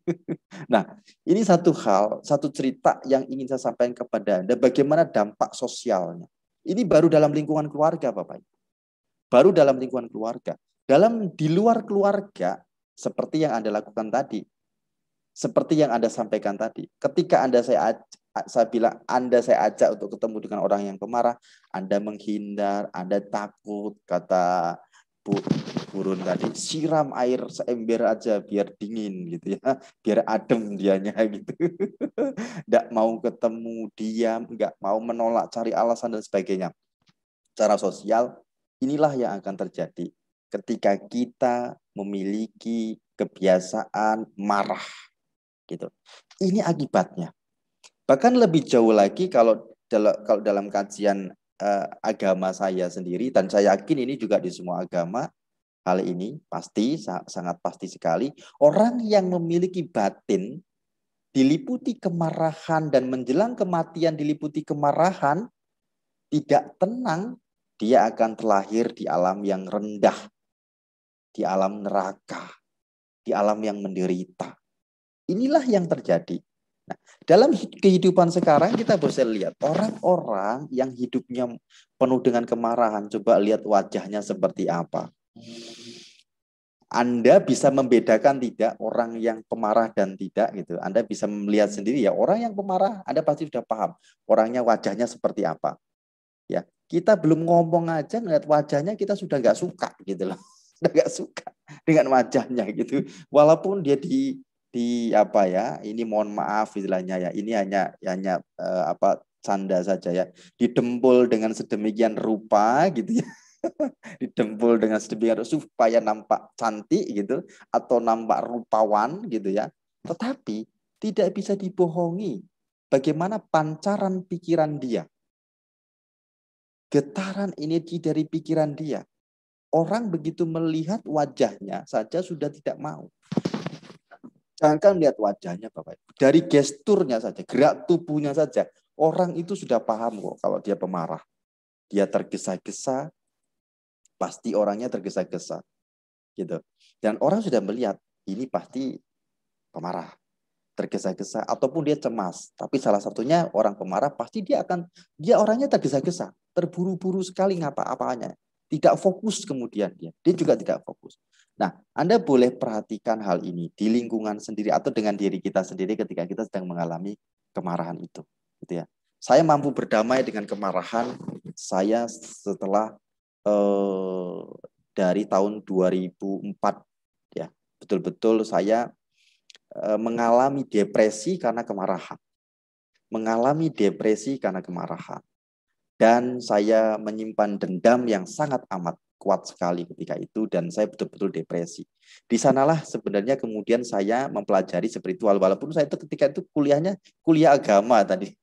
nah, ini satu hal, satu cerita yang ingin saya sampaikan kepada Anda, bagaimana dampak sosialnya. Ini baru dalam lingkungan keluarga, Bapak baru dalam lingkungan keluarga. Dalam di luar keluarga, seperti yang Anda lakukan tadi, seperti yang Anda sampaikan tadi, ketika Anda saya saya bilang Anda saya ajak untuk ketemu dengan orang yang pemarah, Anda menghindar, Anda takut, kata Bu Burun tadi, siram air seember aja biar dingin gitu ya, [LAUGHS] biar adem dianya [LAUGHS] gitu. Tidak mau ketemu, diam, nggak mau menolak, cari alasan dan sebagainya. Cara sosial Inilah yang akan terjadi ketika kita memiliki kebiasaan marah. Gitu. Ini akibatnya. Bahkan lebih jauh lagi kalau dalam, kalau dalam kajian uh, agama saya sendiri dan saya yakin ini juga di semua agama hal ini pasti sangat pasti sekali orang yang memiliki batin diliputi kemarahan dan menjelang kematian diliputi kemarahan tidak tenang dia akan terlahir di alam yang rendah, di alam neraka, di alam yang menderita. Inilah yang terjadi. Nah, dalam kehidupan sekarang kita bisa lihat orang-orang yang hidupnya penuh dengan kemarahan, coba lihat wajahnya seperti apa. Anda bisa membedakan tidak orang yang pemarah dan tidak gitu. Anda bisa melihat sendiri ya orang yang pemarah Anda pasti sudah paham orangnya wajahnya seperti apa. Ya, kita belum ngomong aja ngeliat wajahnya kita sudah nggak suka gitu loh. [LAUGHS] Sudah nggak suka dengan wajahnya gitu. Walaupun dia di di apa ya ini mohon maaf istilahnya ya ini hanya hanya uh, apa canda saja ya didempul dengan sedemikian rupa gitu ya [LAUGHS] didempul dengan sedemikian rupa supaya nampak cantik gitu atau nampak rupawan gitu ya tetapi tidak bisa dibohongi bagaimana pancaran pikiran dia Getaran energi dari pikiran dia. Orang begitu melihat wajahnya saja sudah tidak mau. Jangan melihat wajahnya Bapak Dari gesturnya saja, gerak tubuhnya saja. Orang itu sudah paham kok kalau dia pemarah. Dia tergesa-gesa, pasti orangnya tergesa-gesa. gitu. Dan orang sudah melihat, ini pasti pemarah tergesa-gesa ataupun dia cemas. Tapi salah satunya orang pemarah pasti dia akan dia orangnya tergesa-gesa terburu-buru sekali ngapa-apanya. Tidak fokus kemudian dia. Dia juga tidak fokus. Nah, Anda boleh perhatikan hal ini di lingkungan sendiri atau dengan diri kita sendiri ketika kita sedang mengalami kemarahan itu, gitu ya. Saya mampu berdamai dengan kemarahan saya setelah eh, dari tahun 2004 ya. Betul-betul saya eh, mengalami depresi karena kemarahan. Mengalami depresi karena kemarahan dan saya menyimpan dendam yang sangat amat kuat sekali ketika itu dan saya betul-betul depresi. Di sanalah sebenarnya kemudian saya mempelajari spiritual walaupun saya itu ketika itu kuliahnya kuliah agama tadi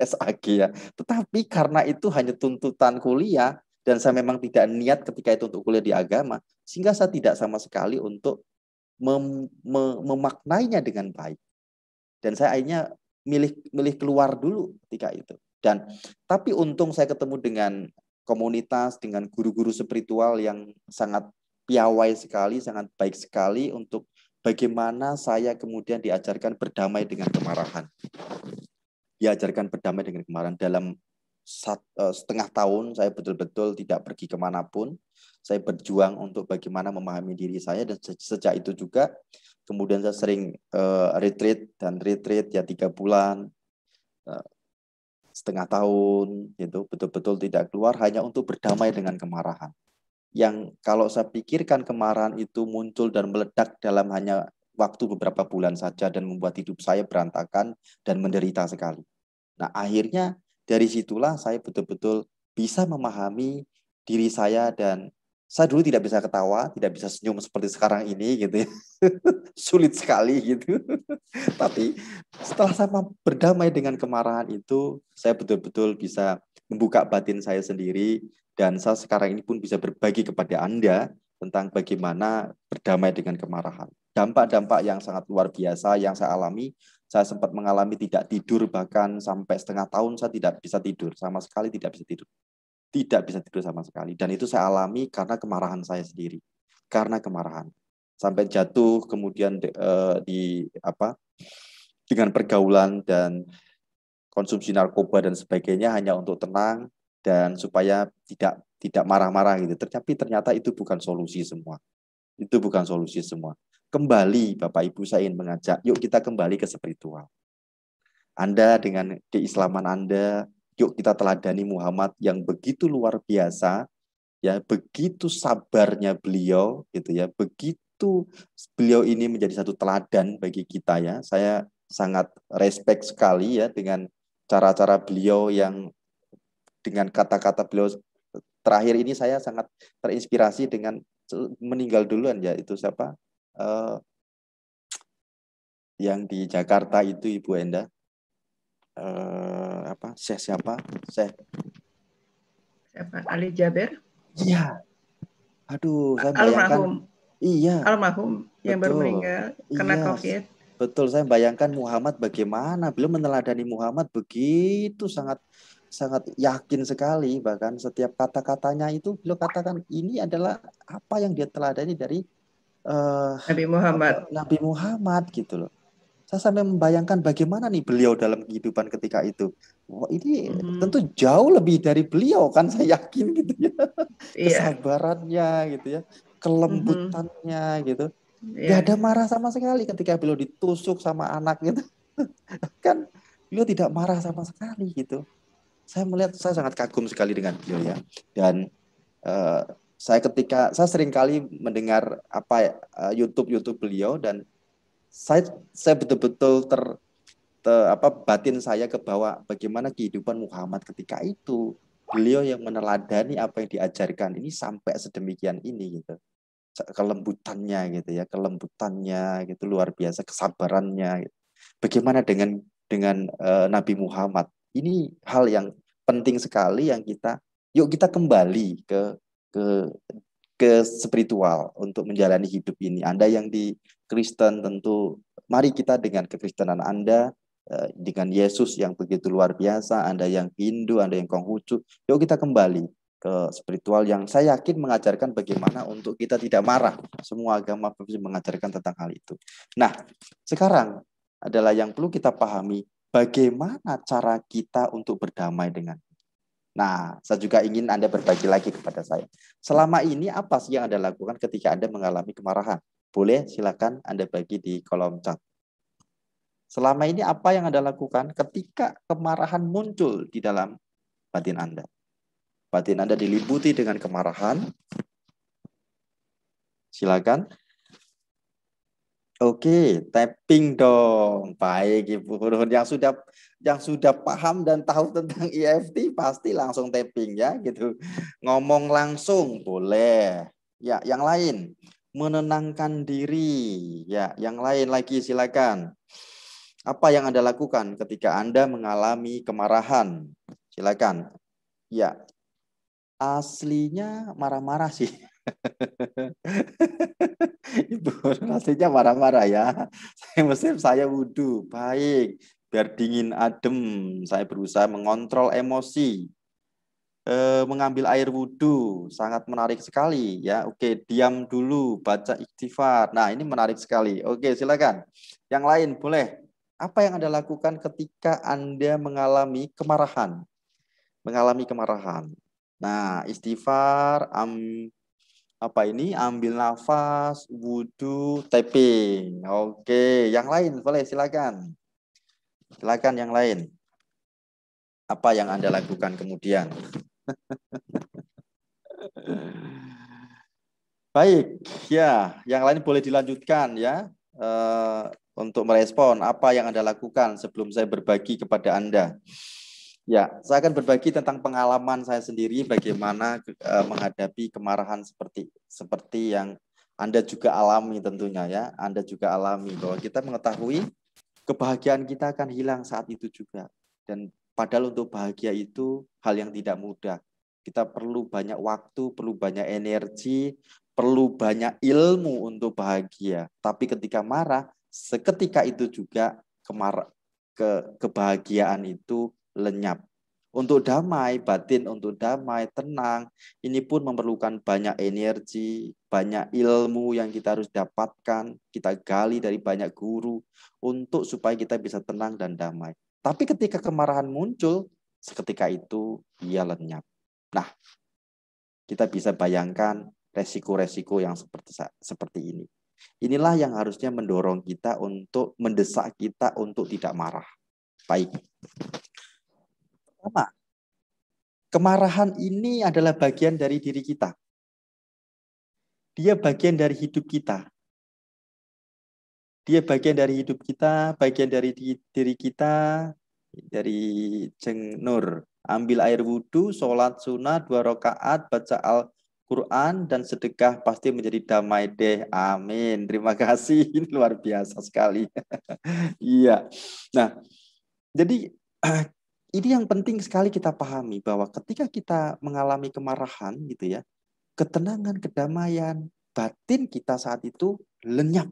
SAG [LAUGHS] ya. Tetapi karena itu hanya tuntutan kuliah dan saya memang tidak niat ketika itu untuk kuliah di agama sehingga saya tidak sama sekali untuk mem mem memaknainya dengan baik. Dan saya akhirnya milih milih keluar dulu ketika itu. Dan tapi untung saya ketemu dengan komunitas, dengan guru-guru spiritual yang sangat piawai sekali, sangat baik sekali untuk bagaimana saya kemudian diajarkan berdamai dengan kemarahan. Diajarkan berdamai dengan kemarahan dalam eh, setengah tahun saya betul-betul tidak pergi kemanapun. Saya berjuang untuk bagaimana memahami diri saya dan sejak itu juga kemudian saya sering uh, retreat dan retreat ya tiga bulan. Uh, setengah tahun gitu betul-betul tidak keluar hanya untuk berdamai hmm. dengan kemarahan yang kalau saya pikirkan kemarahan itu muncul dan meledak dalam hanya waktu beberapa bulan saja dan membuat hidup saya berantakan dan menderita sekali nah akhirnya dari situlah saya betul-betul bisa memahami diri saya dan saya dulu tidak bisa ketawa, tidak bisa senyum seperti sekarang ini gitu ya. [LAUGHS] Sulit sekali gitu. [LAUGHS] Tapi setelah saya berdamai dengan kemarahan itu, saya betul-betul bisa membuka batin saya sendiri dan saya sekarang ini pun bisa berbagi kepada Anda tentang bagaimana berdamai dengan kemarahan. Dampak-dampak yang sangat luar biasa yang saya alami, saya sempat mengalami tidak tidur bahkan sampai setengah tahun saya tidak bisa tidur, sama sekali tidak bisa tidur tidak bisa tidur sama sekali dan itu saya alami karena kemarahan saya sendiri karena kemarahan sampai jatuh kemudian di, uh, eh, di apa dengan pergaulan dan konsumsi narkoba dan sebagainya hanya untuk tenang dan supaya tidak tidak marah-marah gitu tapi ternyata itu bukan solusi semua itu bukan solusi semua kembali Bapak Ibu saya ingin mengajak yuk kita kembali ke spiritual Anda dengan keislaman Anda Yuk kita teladani Muhammad yang begitu luar biasa, ya begitu sabarnya beliau, gitu ya, begitu beliau ini menjadi satu teladan bagi kita ya. Saya sangat respect sekali ya dengan cara-cara beliau yang dengan kata-kata beliau terakhir ini saya sangat terinspirasi dengan meninggal duluan ya itu siapa uh, yang di Jakarta itu Ibu Enda Eh, apa Syekh siapa? Syekh siapa? Ali Jaber? Iya. Aduh, saya bayangkan almarhum. Iya. Almarhum yang betul. baru meninggal karena iya. Covid. Betul, saya bayangkan Muhammad bagaimana belum meneladani Muhammad begitu sangat sangat yakin sekali bahkan setiap kata-katanya itu beliau katakan ini adalah apa yang dia teladani dari uh, Nabi Muhammad. Nabi Muhammad gitu loh saya sampai membayangkan bagaimana nih beliau dalam kehidupan ketika itu. Wah, ini hmm. tentu jauh lebih dari beliau kan saya yakin gitu ya. [LAUGHS] Yeah. Kesabarannya gitu ya, kelembutannya hmm. gitu. Yeah. Gak ada marah sama sekali ketika beliau ditusuk sama anak gitu. [LAUGHS] kan beliau tidak marah sama sekali gitu. Saya melihat saya sangat kagum sekali dengan beliau ya. Dan uh, saya ketika saya sering kali mendengar apa uh, eh, YouTube YouTube beliau dan saya saya betul-betul ter, ter apa batin saya ke bawah bagaimana kehidupan Muhammad ketika itu beliau yang meneladani apa yang diajarkan ini sampai sedemikian ini gitu kelembutannya gitu ya kelembutannya gitu luar biasa kesabarannya gitu. bagaimana dengan dengan uh, Nabi Muhammad ini hal yang penting sekali yang kita yuk kita kembali ke ke ke spiritual untuk menjalani hidup ini anda yang di Kristen tentu mari kita dengan kekristenan Anda eh, dengan Yesus yang begitu luar biasa, Anda yang Hindu, Anda yang Konghucu, yuk kita kembali ke spiritual yang saya yakin mengajarkan bagaimana untuk kita tidak marah. Semua agama pasti mengajarkan tentang hal itu. Nah, sekarang adalah yang perlu kita pahami bagaimana cara kita untuk berdamai dengan Nah, saya juga ingin Anda berbagi lagi kepada saya. Selama ini apa sih yang Anda lakukan ketika Anda mengalami kemarahan? Boleh silakan Anda bagi di kolom chat. Selama ini apa yang Anda lakukan ketika kemarahan muncul di dalam batin Anda? Batin Anda diliputi dengan kemarahan. Silakan. Oke, tapping dong. Baik Ibu yang sudah yang sudah paham dan tahu tentang IFT [LAUGHS] e pasti langsung tapping ya gitu. Ngomong langsung boleh. Ya, yang lain menenangkan diri. Ya, yang lain lagi silakan. Apa yang Anda lakukan ketika Anda mengalami kemarahan? Silakan. Ya. Aslinya marah-marah sih. [LAUGHS] Ibu aslinya marah-marah ya. Saya mesti saya wudhu. Baik. Biar dingin adem. Saya berusaha mengontrol emosi. Eh, mengambil air wudhu sangat menarik sekali ya oke diam dulu baca istighfar. nah ini menarik sekali oke silakan yang lain boleh apa yang anda lakukan ketika anda mengalami kemarahan mengalami kemarahan nah istighfar am apa ini ambil nafas wudhu tapping oke yang lain boleh silakan silakan yang lain apa yang anda lakukan kemudian Baik, ya, yang lain boleh dilanjutkan ya uh, untuk merespon apa yang Anda lakukan sebelum saya berbagi kepada Anda. Ya, saya akan berbagi tentang pengalaman saya sendiri bagaimana uh, menghadapi kemarahan seperti seperti yang Anda juga alami tentunya ya, Anda juga alami bahwa kita mengetahui kebahagiaan kita akan hilang saat itu juga dan Padahal untuk bahagia itu hal yang tidak mudah. Kita perlu banyak waktu, perlu banyak energi, perlu banyak ilmu untuk bahagia. Tapi ketika marah, seketika itu juga kemar ke kebahagiaan itu lenyap. Untuk damai, batin untuk damai, tenang, ini pun memerlukan banyak energi, banyak ilmu yang kita harus dapatkan, kita gali dari banyak guru untuk supaya kita bisa tenang dan damai. Tapi ketika kemarahan muncul, seketika itu dia lenyap. Nah, kita bisa bayangkan resiko-resiko yang seperti seperti ini. Inilah yang harusnya mendorong kita untuk mendesak kita untuk tidak marah. Baik. Pertama, kemarahan ini adalah bagian dari diri kita. Dia bagian dari hidup kita dia bagian dari hidup kita, bagian dari diri kita, dari jeng nur. Ambil air wudhu, sholat sunnah, dua rakaat, baca Al-Quran, dan sedekah pasti menjadi damai deh. Amin. Terima kasih. [LAUGHS] luar biasa sekali. [LAUGHS] iya. Nah, jadi [CLEARS THROAT] ini yang penting sekali kita pahami bahwa ketika kita mengalami kemarahan gitu ya, ketenangan, kedamaian, batin kita saat itu lenyap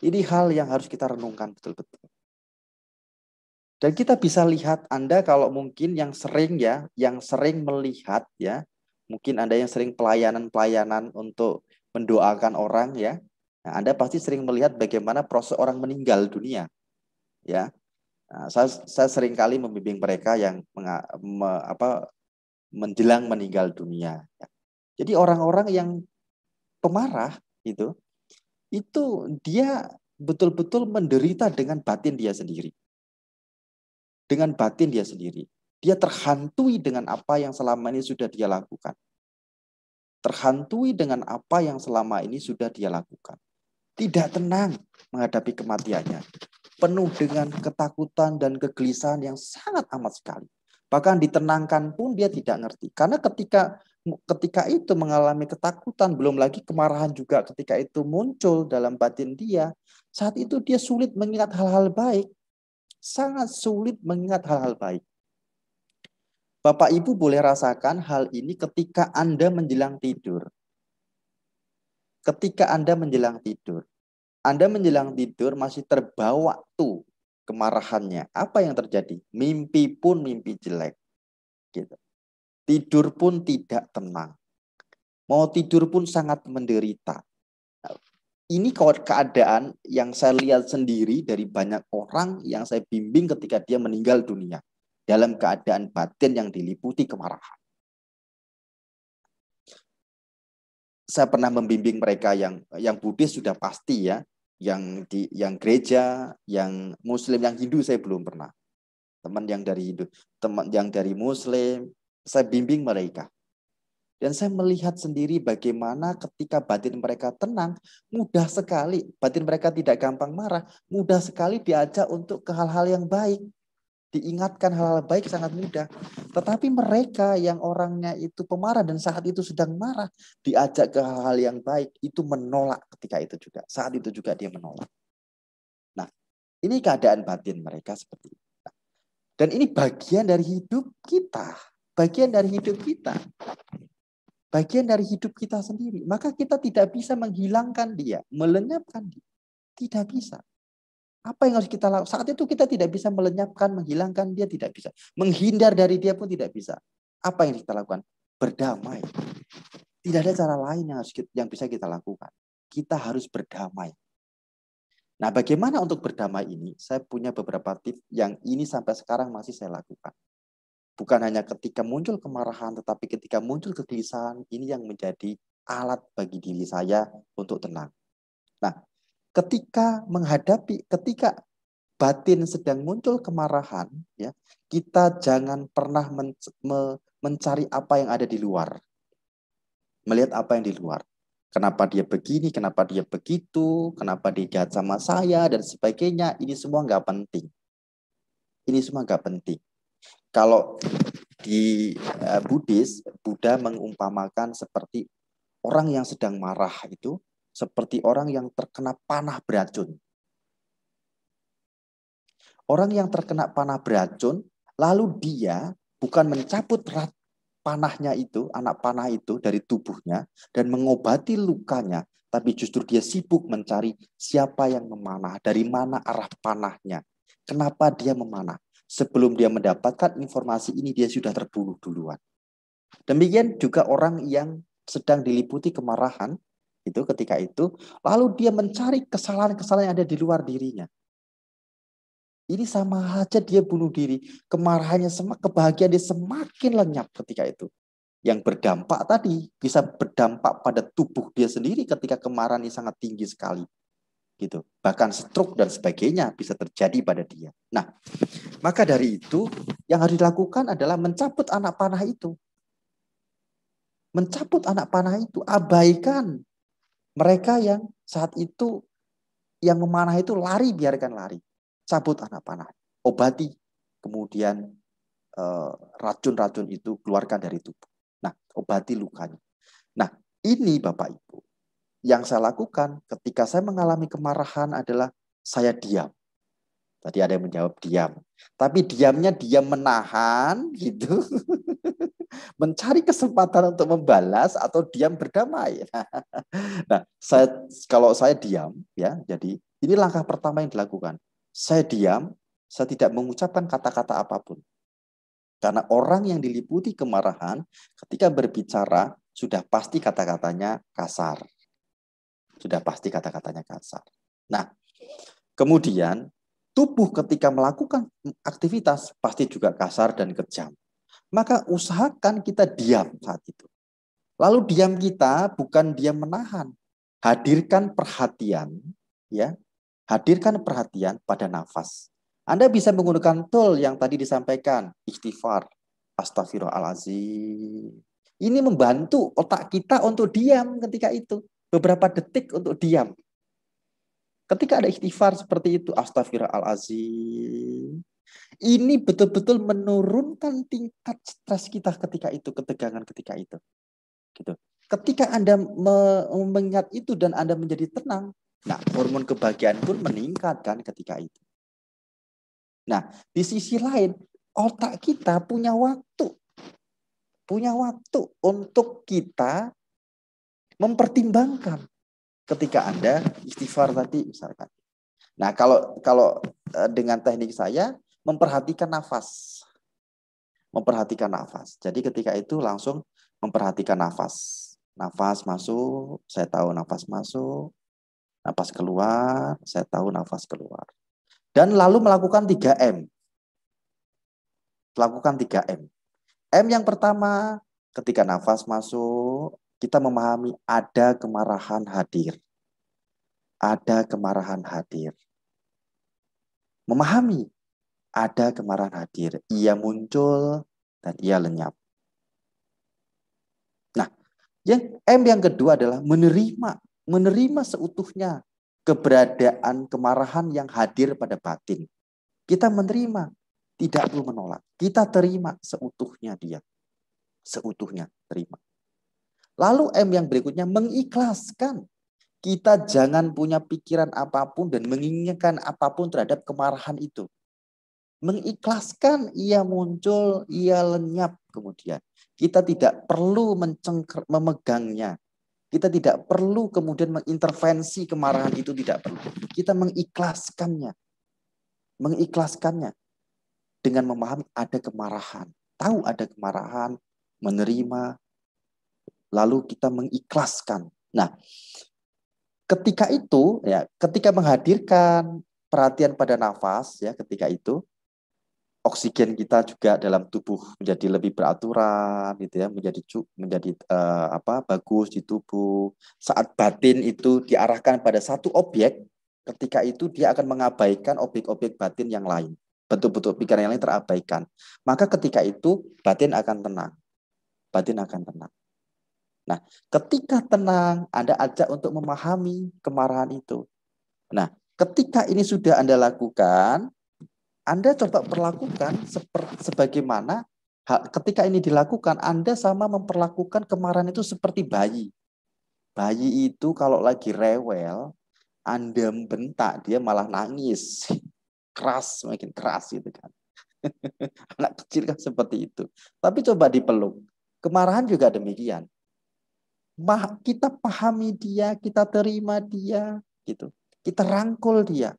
ini hal yang harus kita renungkan betul-betul. Dan kita bisa lihat Anda kalau mungkin yang sering ya, yang sering melihat ya, mungkin Anda yang sering pelayanan-pelayanan untuk mendoakan orang ya. Nah, Anda pasti sering melihat bagaimana proses orang meninggal dunia. Ya. Nah, saya saya sering kali membimbing mereka yang menga, me, apa menjelang meninggal dunia. Ya. Jadi orang-orang yang pemarah itu itu dia betul-betul menderita dengan batin dia sendiri. Dengan batin dia sendiri. Dia terhantui dengan apa yang selama ini sudah dia lakukan. Terhantui dengan apa yang selama ini sudah dia lakukan. Tidak tenang menghadapi kematiannya. Penuh dengan ketakutan dan kegelisahan yang sangat amat sekali. Bahkan ditenangkan pun dia tidak ngerti. Karena ketika ketika itu mengalami ketakutan, belum lagi kemarahan juga ketika itu muncul dalam batin dia. Saat itu dia sulit mengingat hal-hal baik. Sangat sulit mengingat hal-hal baik. Bapak Ibu boleh rasakan hal ini ketika Anda menjelang tidur. Ketika Anda menjelang tidur. Anda menjelang tidur masih terbawa tuh kemarahannya. Apa yang terjadi? Mimpi pun mimpi jelek. Gitu. Tidur pun tidak tenang. Mau tidur pun sangat menderita. Ini keadaan yang saya lihat sendiri dari banyak orang yang saya bimbing ketika dia meninggal dunia dalam keadaan batin yang diliputi kemarahan. Saya pernah membimbing mereka yang yang Buddhis sudah pasti ya, yang di yang gereja, yang Muslim, yang Hindu saya belum pernah. Teman yang dari Hindu, teman yang dari Muslim, saya bimbing mereka. Dan saya melihat sendiri bagaimana ketika batin mereka tenang, mudah sekali. Batin mereka tidak gampang marah, mudah sekali diajak untuk ke hal-hal yang baik. Diingatkan hal-hal baik sangat mudah. Tetapi mereka yang orangnya itu pemarah dan saat itu sedang marah, diajak ke hal-hal yang baik, itu menolak ketika itu juga. Saat itu juga dia menolak. Nah, ini keadaan batin mereka seperti itu. Dan ini bagian dari hidup kita bagian dari hidup kita. Bagian dari hidup kita sendiri. Maka kita tidak bisa menghilangkan dia, melenyapkan dia. Tidak bisa. Apa yang harus kita lakukan? Saat itu kita tidak bisa melenyapkan, menghilangkan dia, tidak bisa. Menghindar dari dia pun tidak bisa. Apa yang kita lakukan? Berdamai. Tidak ada cara lain yang, harus kita, yang bisa kita lakukan. Kita harus berdamai. Nah, bagaimana untuk berdamai ini? Saya punya beberapa tips yang ini sampai sekarang masih saya lakukan. Bukan hanya ketika muncul kemarahan, tetapi ketika muncul kegelisahan, ini yang menjadi alat bagi diri saya untuk tenang. Nah, ketika menghadapi, ketika batin sedang muncul kemarahan, ya kita jangan pernah men me mencari apa yang ada di luar, melihat apa yang di luar. Kenapa dia begini, kenapa dia begitu, kenapa dia jahat sama saya dan sebagainya. Ini semua nggak penting. Ini semua nggak penting. Kalau di uh, Buddhis, Buddha mengumpamakan seperti orang yang sedang marah itu seperti orang yang terkena panah beracun. Orang yang terkena panah beracun, lalu dia bukan mencabut rat panahnya itu, anak panah itu dari tubuhnya dan mengobati lukanya, tapi justru dia sibuk mencari siapa yang memanah, dari mana arah panahnya, kenapa dia memanah sebelum dia mendapatkan informasi ini dia sudah terbunuh duluan. Demikian juga orang yang sedang diliputi kemarahan itu ketika itu lalu dia mencari kesalahan-kesalahan yang ada di luar dirinya. Ini sama saja dia bunuh diri, kemarahannya semakin kebahagiaan dia semakin lenyap ketika itu. Yang berdampak tadi bisa berdampak pada tubuh dia sendiri ketika kemarahan ini sangat tinggi sekali gitu. Bahkan stroke dan sebagainya bisa terjadi pada dia. Nah, maka dari itu yang harus dilakukan adalah mencabut anak panah itu. Mencabut anak panah itu, abaikan mereka yang saat itu yang memanah itu lari, biarkan lari. Cabut anak panah, obati, kemudian eh, racun-racun itu keluarkan dari tubuh. Nah, obati lukanya. Nah, ini Bapak Ibu yang saya lakukan ketika saya mengalami kemarahan adalah saya diam. Tadi ada yang menjawab diam. Tapi diamnya dia menahan gitu. [LAUGHS] Mencari kesempatan untuk membalas atau diam berdamai. [LAUGHS] nah, saya kalau saya diam ya, jadi ini langkah pertama yang dilakukan. Saya diam, saya tidak mengucapkan kata-kata apapun. Karena orang yang diliputi kemarahan ketika berbicara sudah pasti kata-katanya kasar. Sudah pasti kata-katanya kasar. Nah, kemudian tubuh ketika melakukan aktivitas pasti juga kasar dan kejam. Maka usahakan kita diam saat itu. Lalu diam kita bukan diam menahan. Hadirkan perhatian, ya. Hadirkan perhatian pada nafas. Anda bisa menggunakan tool yang tadi disampaikan, istighfar, astaghfirullahalazim. Ini membantu otak kita untuk diam ketika itu beberapa detik untuk diam. Ketika ada istighfar seperti itu, astagfirullahaladzim. Ini betul-betul menurunkan tingkat stres kita ketika itu, ketegangan ketika itu. Gitu. Ketika Anda mengingat itu dan Anda menjadi tenang, nah hormon kebahagiaan pun meningkatkan ketika itu. Nah, di sisi lain, otak kita punya waktu. Punya waktu untuk kita mempertimbangkan ketika Anda istighfar tadi misalkan. Nah, kalau kalau eh, dengan teknik saya memperhatikan nafas. Memperhatikan nafas. Jadi ketika itu langsung memperhatikan nafas. Nafas masuk, saya tahu nafas masuk. Nafas keluar, saya tahu nafas keluar. Dan lalu melakukan 3M. Lakukan 3M. M yang pertama, ketika nafas masuk, kita memahami ada kemarahan hadir. Ada kemarahan hadir. Memahami ada kemarahan hadir. Ia muncul dan ia lenyap. Nah, yang M yang kedua adalah menerima, menerima seutuhnya keberadaan kemarahan yang hadir pada batin. Kita menerima, tidak perlu menolak. Kita terima seutuhnya dia. Seutuhnya terima. Lalu M yang berikutnya mengikhlaskan. Kita jangan punya pikiran apapun dan menginginkan apapun terhadap kemarahan itu. Mengikhlaskan ia muncul, ia lenyap kemudian. Kita tidak perlu mencengker, memegangnya. Kita tidak perlu kemudian mengintervensi kemarahan itu tidak perlu. Kita mengikhlaskannya. Mengikhlaskannya dengan memahami ada kemarahan. Tahu ada kemarahan, menerima, lalu kita mengikhlaskan. Nah, ketika itu ya, ketika menghadirkan perhatian pada nafas ya ketika itu oksigen kita juga dalam tubuh menjadi lebih beraturan gitu ya, menjadi menjadi uh, apa bagus di tubuh. Saat batin itu diarahkan pada satu objek, ketika itu dia akan mengabaikan objek-objek batin yang lain. Bentuk-bentuk pikiran yang lain terabaikan. Maka ketika itu batin akan tenang. Batin akan tenang. Nah, ketika tenang, Anda ajak untuk memahami kemarahan itu. Nah, ketika ini sudah Anda lakukan, Anda coba perlakukan sebagaimana ketika ini dilakukan, Anda sama memperlakukan kemarahan itu seperti bayi. Bayi itu kalau lagi rewel, Anda bentak, dia malah nangis. [LAUGHS] Keras, makin keras gitu kan. [LAUGHS] Anak kecil kan seperti itu. Tapi coba dipeluk. Kemarahan juga demikian kita pahami dia, kita terima dia, gitu. Kita rangkul dia.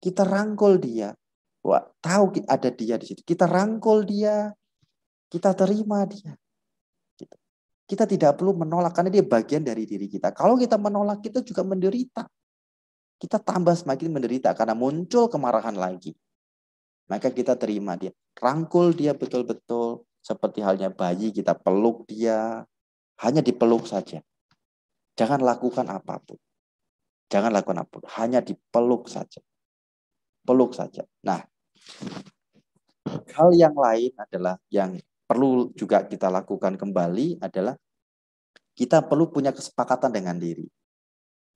Kita rangkul dia. Wah, tahu ada dia di situ. Kita rangkul dia, kita terima dia. Gitu. Kita tidak perlu menolak karena dia bagian dari diri kita. Kalau kita menolak, kita juga menderita. Kita tambah semakin menderita karena muncul kemarahan lagi. Maka kita terima dia. Rangkul dia betul-betul seperti halnya bayi kita peluk dia, hanya dipeluk saja. Jangan lakukan apapun. Jangan lakukan apapun. Hanya dipeluk saja. Peluk saja. Nah, hal yang lain adalah yang perlu juga kita lakukan kembali adalah kita perlu punya kesepakatan dengan diri.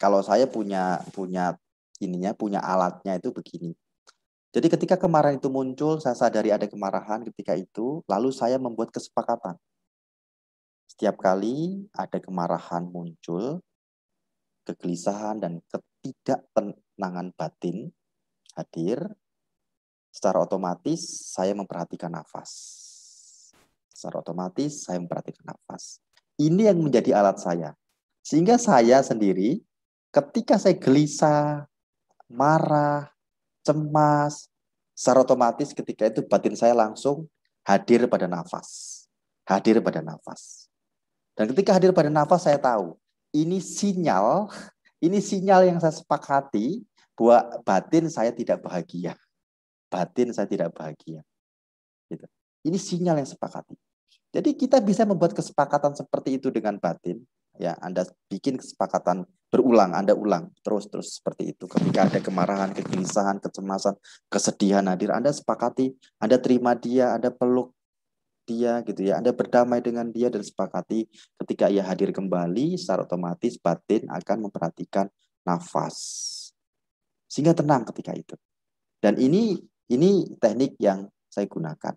Kalau saya punya punya ininya, punya alatnya itu begini. Jadi ketika kemarahan itu muncul, saya sadari ada kemarahan ketika itu, lalu saya membuat kesepakatan. Setiap kali ada kemarahan muncul, kegelisahan dan ketidaktenangan batin hadir, secara otomatis saya memperhatikan nafas. Secara otomatis saya memperhatikan nafas. Ini yang menjadi alat saya. Sehingga saya sendiri ketika saya gelisah, marah, cemas, secara otomatis ketika itu batin saya langsung hadir pada nafas. Hadir pada nafas. Dan ketika hadir pada nafas saya tahu ini sinyal, [LAUGHS] ini sinyal yang saya sepakati bahwa batin saya tidak bahagia. Batin saya tidak bahagia. Gitu. Ini sinyal yang sepakati. Jadi kita bisa membuat kesepakatan seperti itu dengan batin. Ya, Anda bikin kesepakatan berulang, Anda ulang terus-terus seperti itu. Ketika ada kemarahan, kegelisahan, kecemasan, kesedihan hadir, Anda sepakati, Anda terima dia, Anda peluk, dia gitu ya. Anda berdamai dengan dia dan sepakati ketika ia hadir kembali secara otomatis batin akan memperhatikan nafas. Sehingga tenang ketika itu. Dan ini ini teknik yang saya gunakan.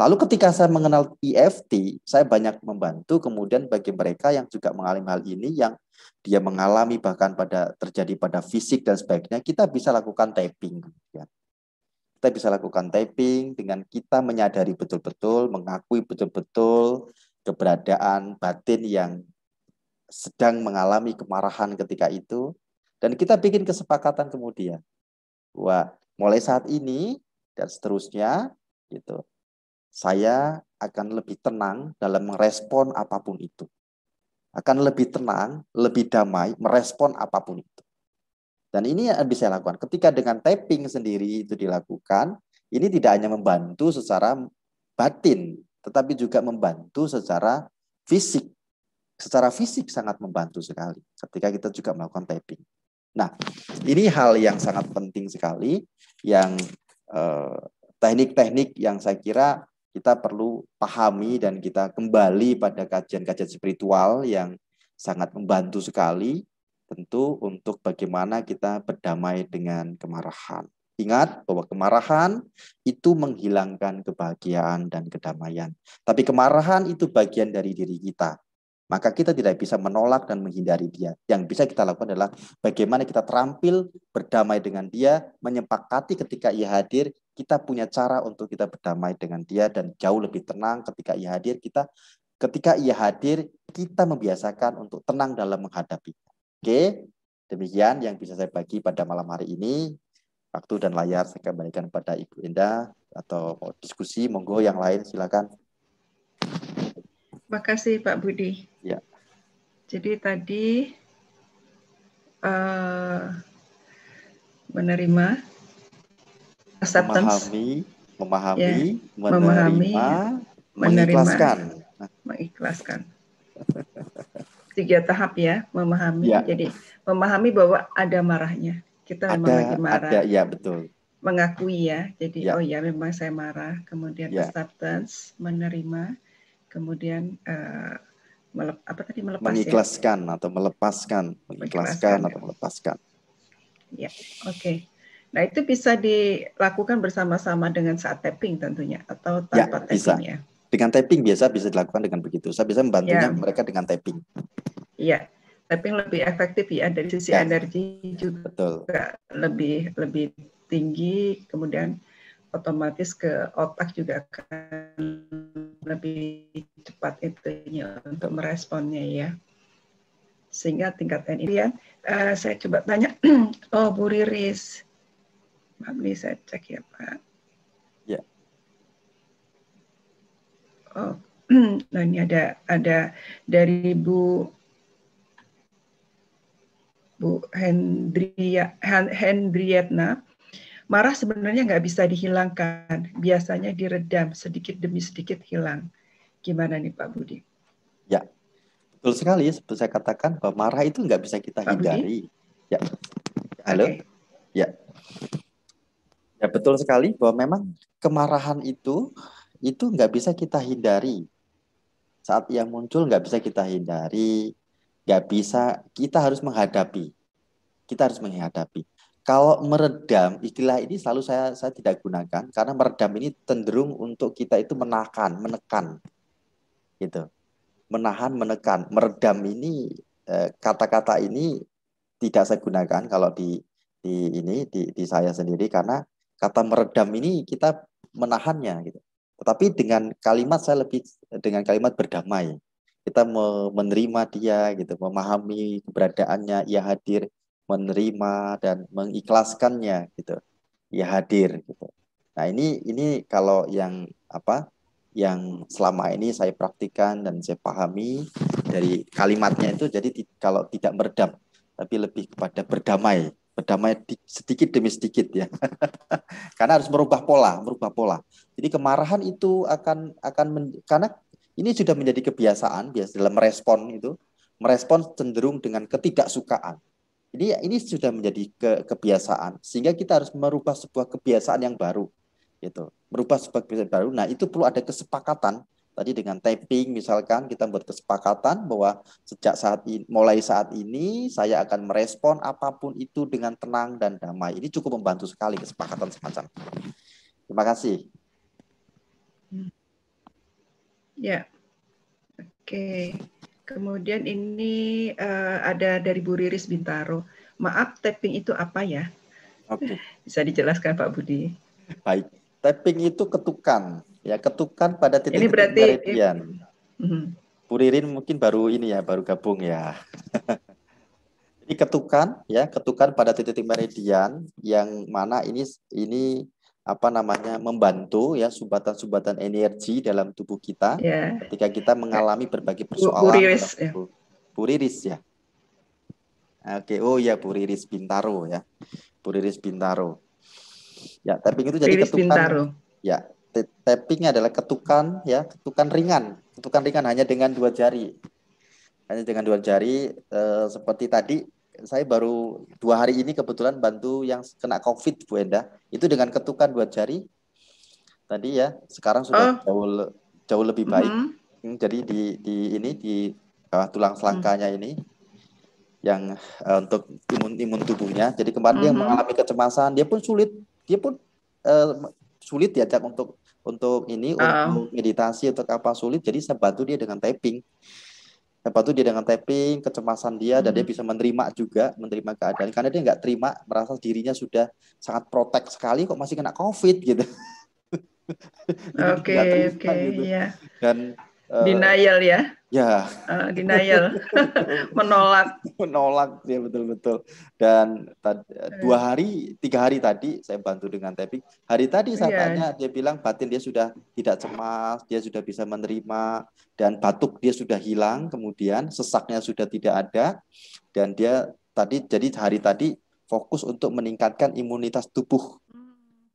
Lalu ketika saya mengenal EFT, saya banyak membantu kemudian bagi mereka yang juga mengalami hal ini yang dia mengalami bahkan pada terjadi pada fisik dan sebagainya, kita bisa lakukan tapping kemudian. Ya. Kita bisa lakukan typing dengan kita menyadari betul-betul, mengakui betul-betul keberadaan batin yang sedang mengalami kemarahan ketika itu. Dan kita bikin kesepakatan kemudian. bahwa mulai saat ini dan seterusnya gitu. Saya akan lebih tenang dalam merespon apapun itu. Akan lebih tenang, lebih damai merespon apapun itu. Dan ini yang bisa lakukan. Ketika dengan tapping sendiri itu dilakukan, ini tidak hanya membantu secara batin, tetapi juga membantu secara fisik. Secara fisik sangat membantu sekali ketika kita juga melakukan tapping. Nah, ini hal yang sangat penting sekali yang eh, teknik-teknik eh, yang saya kira kita perlu pahami dan kita kembali pada kajian-kajian spiritual yang sangat membantu sekali Tentu untuk bagaimana kita berdamai dengan kemarahan. Ingat bahwa kemarahan itu menghilangkan kebahagiaan dan kedamaian. Tapi kemarahan itu bagian dari diri kita. Maka kita tidak bisa menolak dan menghindari dia. Yang bisa kita lakukan adalah bagaimana kita terampil berdamai dengan dia, menyepakati ketika ia hadir, kita punya cara untuk kita berdamai dengan dia dan jauh lebih tenang ketika ia hadir, kita ketika ia hadir, kita membiasakan untuk tenang dalam menghadapi. Oke, demikian yang bisa saya bagi pada malam hari ini. Waktu dan layar saya kembalikan pada Ibu Enda atau mau diskusi monggo yang lain silakan. Terima kasih Pak Budi. Ya. Jadi tadi uh, menerima acceptance, memahami, memahami, ya, menerima, memahami, menerima, mengikhlaskan. Mengikhlaskan tiga tahap ya memahami. Ya. Jadi memahami bahwa ada marahnya. Kita ada, memang lagi marah. Ada, ya betul. Mengakui ya. Jadi ya. oh ya memang saya marah. Kemudian ya. acceptance, menerima. Kemudian uh, melep, apa tadi melepas ya? mengikhlaskan ya? atau melepaskan, mengikhlaskan ya. atau melepaskan. Ya, oke. Okay. Nah, itu bisa dilakukan bersama-sama dengan saat tapping tentunya atau tanpa ya, tapping bisa. ya. Dengan tapping biasa bisa dilakukan dengan begitu. Saya bisa membantunya yeah. mereka dengan tapping. Iya. Yeah. Tapping lebih efektif ya dari sisi yeah. energi juga Betul. lebih lebih tinggi kemudian otomatis ke otak juga akan lebih cepat itunya untuk meresponnya ya sehingga tingkat ini ya uh, saya coba tanya [CLEARS THROAT] oh Bu Riris maaf nih saya cek ya Pak oh, [CLEARS THROAT] nah ini ada ada dari Bu Bu Hendria, Hendrietna, marah sebenarnya nggak bisa dihilangkan, biasanya diredam sedikit demi sedikit hilang. Gimana nih Pak Budi? Ya, betul sekali seperti saya katakan bahwa marah itu nggak bisa kita Pak hindari. Budi? Ya, halo, okay. ya, ya betul sekali bahwa memang kemarahan itu itu nggak bisa kita hindari. Saat yang muncul nggak bisa kita hindari, nggak bisa kita harus menghadapi. Kita harus menghadapi. Kalau meredam, istilah ini selalu saya saya tidak gunakan karena meredam ini cenderung untuk kita itu menahan, menekan, gitu, menahan, menekan. Meredam ini eh, kata-kata ini tidak saya gunakan kalau di di ini di, di saya sendiri karena kata meredam ini kita menahannya gitu tetapi dengan kalimat saya lebih dengan kalimat berdamai. Kita menerima dia gitu, memahami keberadaannya, ia hadir, menerima dan mengikhlaskannya gitu. Ia hadir gitu. Nah, ini ini kalau yang apa? yang selama ini saya praktikan dan saya pahami dari kalimatnya itu jadi kalau tidak meredam tapi lebih kepada berdamai berdamai di, sedikit demi sedikit ya. [LAUGHS] karena harus merubah pola, merubah pola. Jadi kemarahan itu akan akan men, karena ini sudah menjadi kebiasaan biasa dalam merespon itu, merespon cenderung dengan ketidaksukaan. Jadi ini sudah menjadi ke, kebiasaan sehingga kita harus merubah sebuah kebiasaan yang baru gitu. Merubah sebuah kebiasaan baru. Nah, itu perlu ada kesepakatan Tadi dengan tapping misalkan kita kesepakatan bahwa sejak saat ini, mulai saat ini saya akan merespon apapun itu dengan tenang dan damai. Ini cukup membantu sekali kesepakatan semacam. Terima kasih. Ya. Oke. Kemudian ini uh, ada dari Bu Riris Bintaro. Maaf, tapping itu apa ya? Oke. Bisa dijelaskan Pak Budi. Baik. Tapping itu ketukan ya ketukan pada titik, ini berarti meridian. Ini... Mhm. Bu mungkin baru ini ya, baru gabung ya. [LAUGHS] ini ketukan ya, ketukan pada titik-titik meridian yang mana ini ini apa namanya membantu ya sumbatan-sumbatan energi dalam tubuh kita yeah. ketika kita mengalami berbagai persoalan. Puriris Bu ya. ya. Oke, oh ya Puriris pintaro ya. Puriris pintaro Ya, tapi itu jadi Riris ketukan. Bintaro. Ya, tapping adalah ketukan ya, ketukan ringan. Ketukan ringan hanya dengan dua jari. Hanya dengan dua jari eh, seperti tadi saya baru dua hari ini kebetulan bantu yang kena COVID Bu Enda. Itu dengan ketukan dua jari. Tadi ya, sekarang sudah uh. jauh jauh lebih baik. Mm -hmm. Jadi di di ini di uh, tulang selangkanya mm -hmm. ini yang uh, untuk imun imun tubuhnya. Jadi kemarin mm -hmm. yang mengalami kecemasan, dia pun sulit, dia pun uh, sulit diajak untuk untuk ini uh. untuk meditasi untuk apa sulit jadi saya bantu dia dengan tapping saya bantu dia dengan tapping kecemasan dia hmm. dan dia hmm. bisa menerima juga menerima keadaan karena dia nggak terima merasa dirinya sudah sangat protek sekali kok masih kena covid gitu [LAUGHS] Oke, oke, okay, gitu. Iya. Dan Eh, denial ya. Ya. Uh, denial, [LAUGHS] menolak. Menolak ya betul-betul. Dan tad, eh. dua hari, tiga hari tadi saya bantu dengan tapping. Hari tadi saya yeah. tanya, dia bilang batin dia sudah tidak cemas, dia sudah bisa menerima dan batuk dia sudah hilang, kemudian sesaknya sudah tidak ada dan dia tadi jadi hari tadi fokus untuk meningkatkan imunitas tubuh.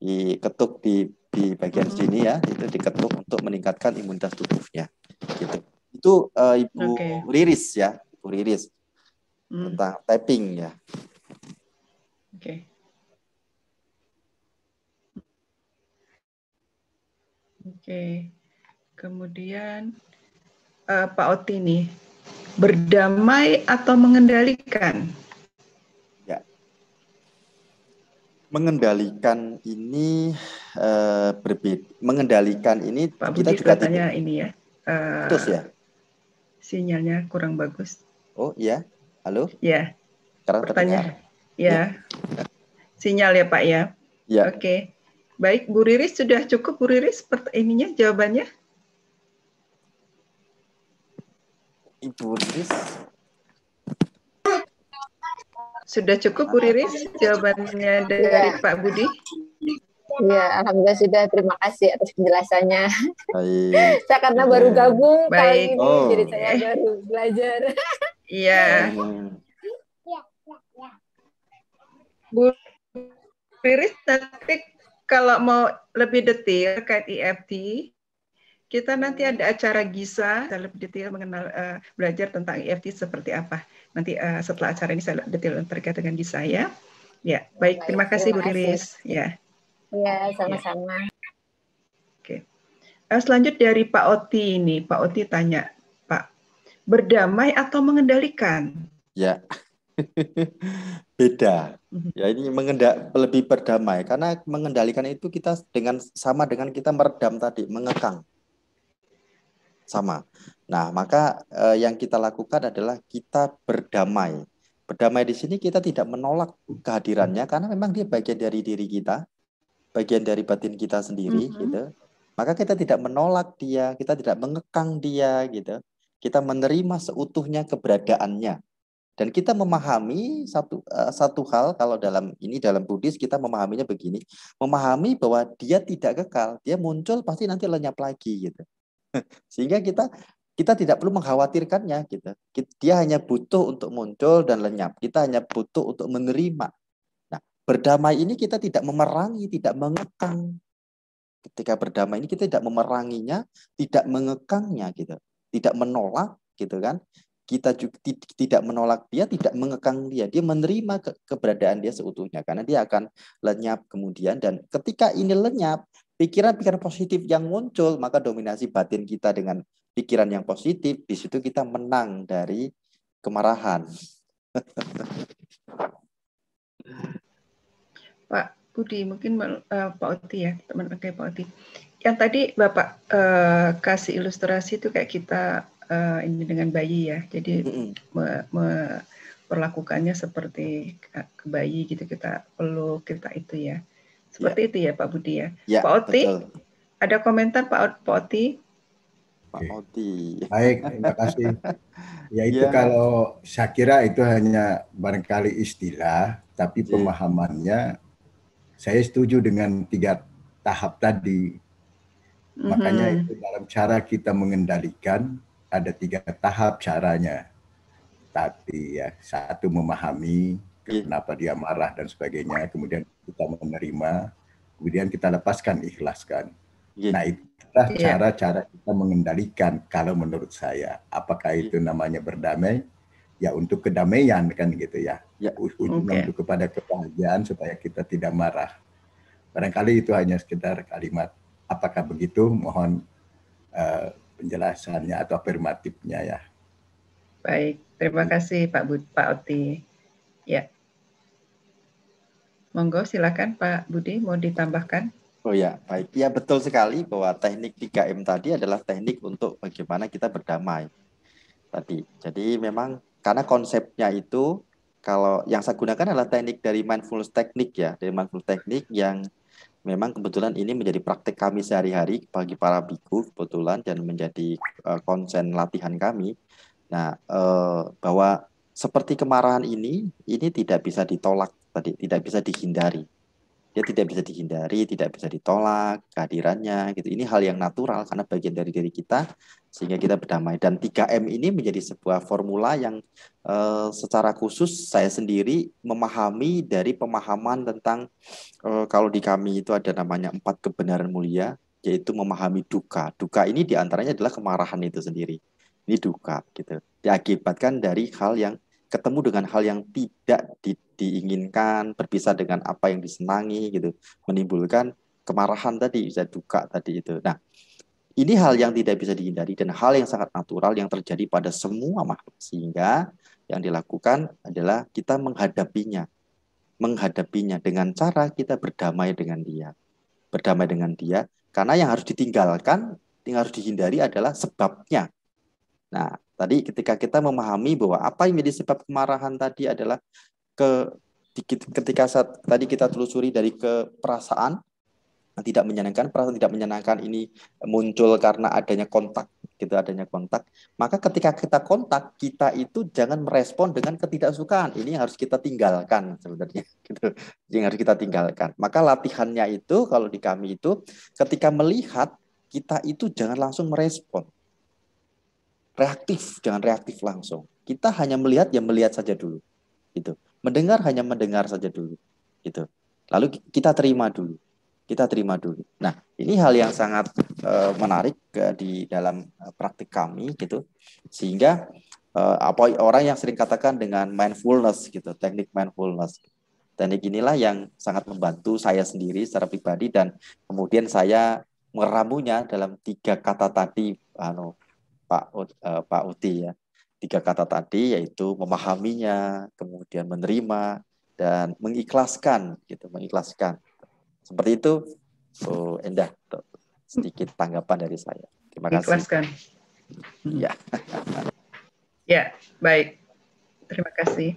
Diketuk di di bagian hmm. sini ya, itu diketuk untuk meningkatkan imunitas tubuhnya gitu itu uh, ibu okay. Riris ya ibu Riris hmm. tentang tapping ya oke okay. oke okay. kemudian uh, Pak Oti nih berdamai atau mengendalikan ya. mengendalikan ini uh, berbeda mengendalikan ini Pak Budi kita juga tanya ini ya Eh, Terus ya? Sinyalnya kurang bagus. Oh iya, halo? Iya. Sekarang Pertanyaan. Ya. ya. Sinyal ya Pak ya. Ya. Oke. Okay. Baik, Bu Riris sudah cukup Bu Riris ininya jawabannya? Ibu Riris sudah cukup Bu Riris jawabannya dari Pak Budi? Iya, alhamdulillah sudah. Terima kasih atas penjelasannya. [LAUGHS] saya karena baru gabung Baik. kali ini, oh. jadi saya iya. baru belajar. Iya. Bu Riris nanti kalau mau lebih detail terkait IFT, e kita nanti ada acara GISA, saya lebih detail mengenal uh, belajar tentang IFT e seperti apa. Nanti uh, setelah acara ini saya detail terkait dengan GISA ya. Ya, baik. baik terima kasih Bu Riris. Ya. Iya, iya, sama-sama. Oke. Okay. Eh, selanjut dari Pak Oti ini. Pak Oti tanya, Pak, berdamai atau mengendalikan? Ya, [LAUGHS] beda. Mhm. Ya ini mengendak lebih berdamai karena mengendalikan itu kita dengan sama dengan kita meredam tadi, mengekang. Sama. Nah, maka eh, yang kita lakukan adalah kita berdamai. Berdamai di sini kita tidak menolak kehadirannya karena memang dia bagian dari diri kita bagian dari batin kita sendiri mm-hmm. gitu maka kita tidak menolak dia kita tidak mengekang dia gitu kita menerima seutuhnya keberadaannya dan kita memahami satu eh, satu hal kalau dalam ini dalam Buddhis kita memahaminya begini memahami bahwa dia tidak kekal dia muncul pasti nanti lenyap lagi gitu [LAUGHS] sehingga kita kita tidak perlu mengkhawatirkannya gitu dia hanya butuh untuk muncul dan lenyap kita hanya butuh untuk menerima Berdamai ini kita tidak memerangi, tidak mengekang. Ketika berdamai ini kita tidak memeranginya, tidak mengekangnya gitu. Tidak menolak gitu kan. Kita juga tidak menolak dia, tidak mengekang dia. Dia menerima ke keberadaan dia seutuhnya karena dia akan lenyap kemudian dan ketika ini lenyap, pikiran-pikiran positif yang muncul, maka dominasi batin kita dengan pikiran yang positif, di situ kita menang dari kemarahan. [LAUGHS] Pak Budi, mungkin uh, Pak Oti ya, teman oke Pak Oti. Yang tadi Bapak uh, kasih ilustrasi itu kayak kita uh, ini dengan bayi ya, jadi memperlakukannya me, seperti ke bayi gitu kita perlu kita itu ya seperti ya. itu ya Pak Budi ya, ya Pak Oti betul. ada komentar Pak, Pak Oti Pak Oti baik terima kasih [LAUGHS] ya itu ya. kalau saya kira itu hanya barangkali istilah tapi iya. pemahamannya saya setuju dengan tiga tahap tadi. Mm-hmm. Makanya itu dalam cara kita mengendalikan ada tiga tahap caranya. Tapi ya satu memahami iya. kenapa dia marah dan sebagainya, kemudian kita menerima, kemudian kita lepaskan, ikhlaskan. Yeah. Nah itulah iya. cara-cara kita mengendalikan kalau menurut saya. Apakah iya. itu namanya berdamai? ya untuk kedamaian kan gitu ya. ya. okay. untuk kepada kebahagiaan supaya kita tidak marah. Barangkali itu hanya sekedar kalimat apakah begitu mohon uh, penjelasannya atau afirmatifnya ya. Baik, terima hmm. kasih Pak Bud Pak Oti. Ya. Monggo silakan Pak Budi mau ditambahkan. Oh ya, baik. Ya betul sekali bahwa teknik 3M tadi adalah teknik untuk bagaimana kita berdamai tadi. Jadi memang karena konsepnya itu kalau yang saya gunakan adalah teknik dari mindfulness teknik ya, dari mindfulness teknik yang memang kebetulan ini menjadi praktek kami sehari-hari bagi para biku kebetulan dan menjadi uh, konsen latihan kami. Nah, uh, bahwa seperti kemarahan ini, ini tidak bisa ditolak tadi, tidak bisa dihindari dia tidak bisa dihindari, tidak bisa ditolak kehadirannya gitu. Ini hal yang natural karena bagian dari diri kita sehingga kita berdamai dan 3M ini menjadi sebuah formula yang uh, secara khusus saya sendiri memahami dari pemahaman tentang uh, kalau di kami itu ada namanya empat kebenaran mulia yaitu memahami duka. Duka ini diantaranya adalah kemarahan itu sendiri. Ini duka gitu. Diakibatkan dari hal yang ketemu dengan hal yang tidak di, diinginkan, berpisah dengan apa yang disenangi gitu, menimbulkan kemarahan tadi, bisa duka tadi itu. Nah, ini hal yang tidak bisa dihindari dan hal yang sangat natural yang terjadi pada semua makhluk sehingga yang dilakukan adalah kita menghadapinya menghadapinya dengan cara kita berdamai dengan dia berdamai dengan dia karena yang harus ditinggalkan yang harus dihindari adalah sebabnya nah Tadi ketika kita memahami bahwa apa yang menjadi sebab kemarahan tadi adalah ke ketika saat, tadi kita telusuri dari keperasaan tidak menyenangkan, perasaan tidak menyenangkan ini muncul karena adanya kontak, gitu adanya kontak. Maka ketika kita kontak, kita itu jangan merespon dengan ketidaksukaan. Ini yang harus kita tinggalkan sebenarnya, [LAUGHS] gitu. Yang harus kita tinggalkan. Maka latihannya itu kalau di kami itu ketika melihat kita itu jangan langsung merespon reaktif, jangan reaktif langsung. Kita hanya melihat ya melihat saja dulu. Gitu. Mendengar hanya mendengar saja dulu. Gitu. Lalu kita terima dulu. Kita terima dulu. Nah, ini hal yang sangat uh, menarik uh, di dalam eh, praktik kami gitu. Sehingga uh, apa orang yang sering katakan dengan mindfulness gitu, teknik mindfulness. Teknik inilah yang sangat membantu saya sendiri secara pribadi dan kemudian saya meramunya dalam tiga kata tadi ano, Pak uh, Pak Uti ya tiga kata tadi yaitu memahaminya kemudian menerima dan mengikhlaskan gitu mengikhlaskan seperti itu Bu Endah sedikit tanggapan dari saya terima kasih ikhlaskan ya [LAUGHS] ya baik terima kasih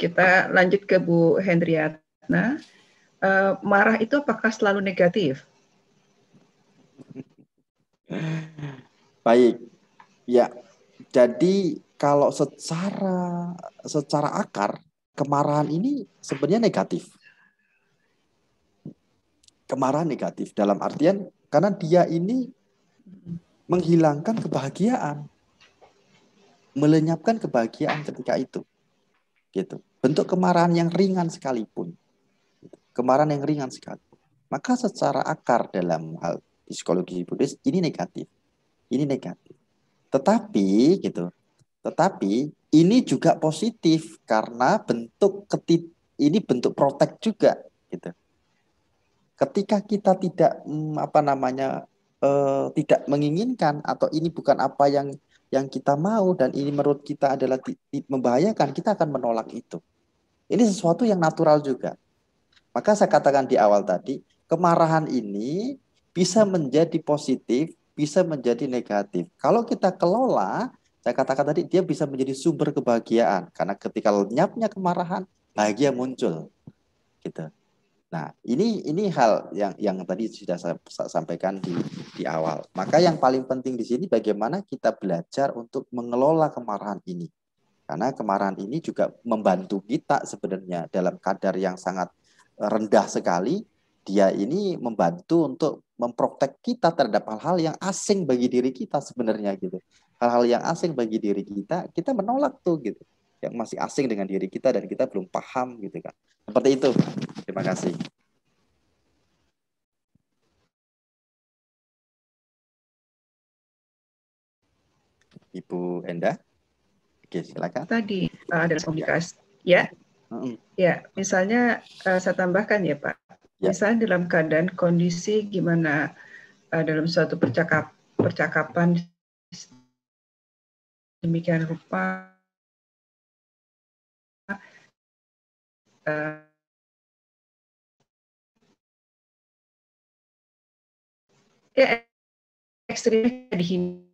kita lanjut ke Bu Hendriatna uh, eh, marah itu apakah selalu negatif Baik, Ya, jadi kalau secara secara akar kemarahan ini sebenarnya negatif. Kemarahan negatif dalam artian karena dia ini menghilangkan kebahagiaan, melenyapkan kebahagiaan ketika itu. Gitu. Bentuk kemarahan yang ringan sekalipun. Gitu. Kemarahan yang ringan sekalipun. Maka secara akar dalam hal psikologi Buddhis ini negatif. Ini negatif. Tetapi gitu. Tetapi ini juga positif karena bentuk ketit ini bentuk protek juga gitu. Ketika kita tidak mm, apa namanya eh, tidak menginginkan atau ini bukan apa yang yang kita mau dan ini menurut kita adalah di, di, membahayakan, kita akan menolak itu. Ini sesuatu yang natural juga. Maka saya katakan di awal tadi, kemarahan ini bisa menjadi positif bisa menjadi negatif. Kalau kita kelola, saya katakan tadi dia bisa menjadi sumber kebahagiaan karena ketika lenyapnya kemarahan, bahagia muncul. Gitu. Nah, ini ini hal yang yang tadi sudah saya sampaikan di di awal. Maka yang paling penting di sini bagaimana kita belajar untuk mengelola kemarahan ini. Karena kemarahan ini juga membantu kita sebenarnya dalam kadar yang sangat rendah sekali dia ini membantu untuk memprotek kita terhadap hal-hal yang asing bagi diri kita sebenarnya gitu. Hal-hal yang asing bagi diri kita, kita menolak tuh gitu. Yang masih asing dengan diri kita dan kita belum paham gitu kan. Seperti itu. Terima kasih. Ibu Enda. Oke, silakan. Tadi eh, ada komunikasi, ya. ya misalnya eh, saya tambahkan ya Pak. Ya. Misalnya dalam keadaan kondisi gimana uh, dalam suatu percakap, percakapan demikian rupa uh, ya ekstrim dihindari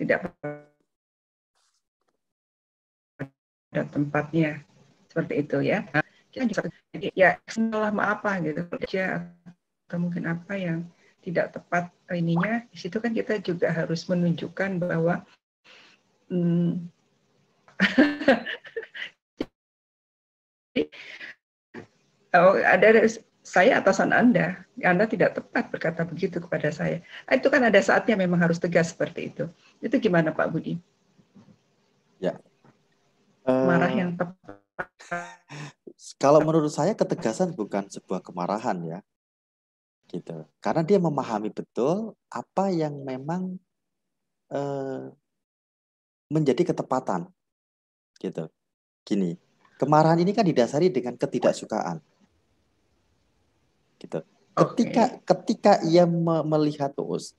tidak dan tempatnya seperti itu ya kita juga jadi ya maaf apa gitu kerja atau mungkin apa yang tidak tepat eh, ininya di situ kan kita juga harus menunjukkan bahwa hmm, [LAUGHS] oh, ada saya atasan Anda, Anda tidak tepat berkata begitu kepada saya. Nah, itu kan ada saatnya memang harus tegas seperti itu. Itu gimana Pak Budi? Ya, marah yang eh, tepat. Kalau menurut saya ketegasan bukan sebuah kemarahan ya, gitu. Karena dia memahami betul apa yang memang eh, menjadi ketepatan, gitu. Gini, kemarahan ini kan didasari dengan ketidaksukaan, gitu. Ketika okay. ketika ia melihat terus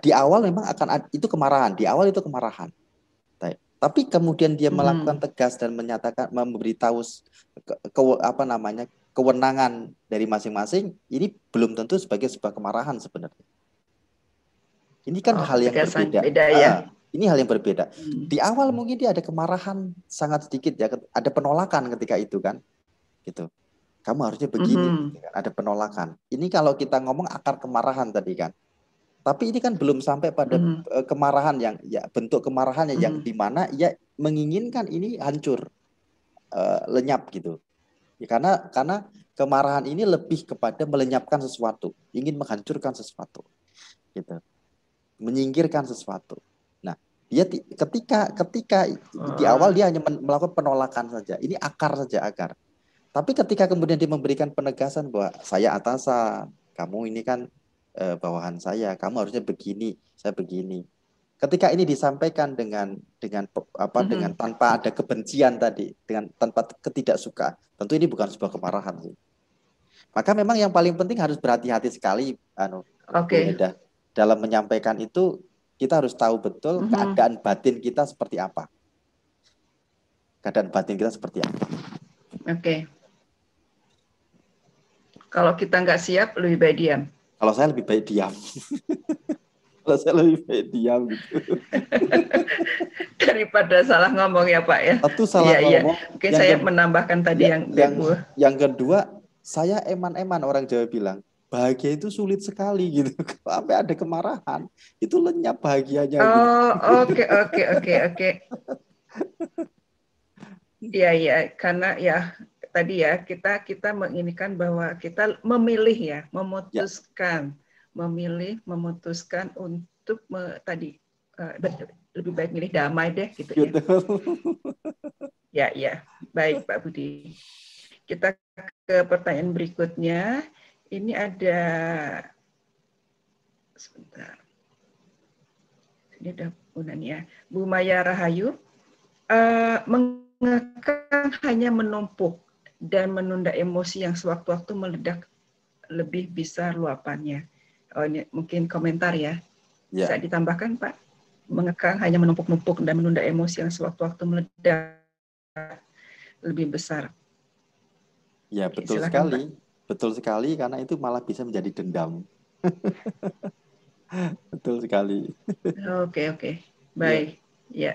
di awal memang akan itu kemarahan, di awal itu kemarahan tapi kemudian dia hmm. melakukan tegas dan menyatakan memberitahu ke, ke apa namanya kewenangan dari masing-masing ini belum tentu sebagai sebuah kemarahan sebenarnya ini kan oh, hal yang berbeda beda, ah, ya? uh, ini hal yang berbeda hmm. di awal mungkin dia ada kemarahan sangat sedikit ya ada penolakan ketika itu kan gitu kamu harusnya begini hmm. Gitu kan, ada penolakan ini kalau kita ngomong akar kemarahan tadi kan tapi ini kan belum sampai pada hmm. Eh, kemarahan yang ya bentuk kemarahannya hmm. yang mana ya menginginkan ini hancur uh, lenyap gitu. Ya, karena karena kemarahan ini lebih kepada melenyapkan sesuatu, ingin menghancurkan sesuatu, gitu, menyingkirkan sesuatu. Nah, dia ketika ketika di ah. awal dia hanya melakukan penolakan saja, ini akar saja akar. Tapi ketika kemudian dia memberikan penegasan bahwa saya atasan, kamu ini kan uh, bawahan saya kamu harusnya begini saya begini ketika ini disampaikan dengan dengan apa mm -hmm. dengan tanpa ada kebencian tadi dengan tanpa ketidaksuka tentu ini bukan sebuah kemarahan sih maka memang yang paling penting harus berhati-hati sekali anu okay. dalam menyampaikan itu kita harus tahu betul mm -hmm. keadaan batin kita seperti apa keadaan batin kita seperti apa oke okay. kalau kita nggak siap lebih baik diam kalau saya lebih baik diam. [LAUGHS] Kalau saya lebih baik diam gitu. [LAUGHS] Daripada salah ngomong ya Pak ya. Satu salah ya, ngomong. Ya. Oke saya saya menambahkan tadi ya, yang yang, yang, yang kedua saya eman-eman orang Jawa bilang bahagia itu sulit sekali gitu. [LAUGHS] Sampai ada kemarahan itu lenyap bahagianya. Oh gitu. oke oke oke oke. Iya iya karena ya tadi ya kita kita menginginkan bahwa kita memilih ya memutuskan ya. memilih memutuskan untuk me, tadi eh, lebih baik milih damai deh gitu ya. Gitu. [LAUGHS] ya ya baik Pak Budi kita ke pertanyaan berikutnya ini ada sebentar ini ada ya Bu Maya Rahayu uh, mengekang hanya menumpuk dan menunda emosi yang sewaktu-waktu meledak lebih bisa luapannya. Oh, ini mungkin komentar ya. Bisa ya. Bisa ditambahkan Pak? Mengekang hanya menumpuk-numpuk dan menunda emosi yang sewaktu-waktu meledak lebih besar. Ya betul sekali, Pak. betul sekali karena itu malah bisa menjadi dendam. [LAUGHS] betul sekali. Oke oke, ya. baik. Ya. ya.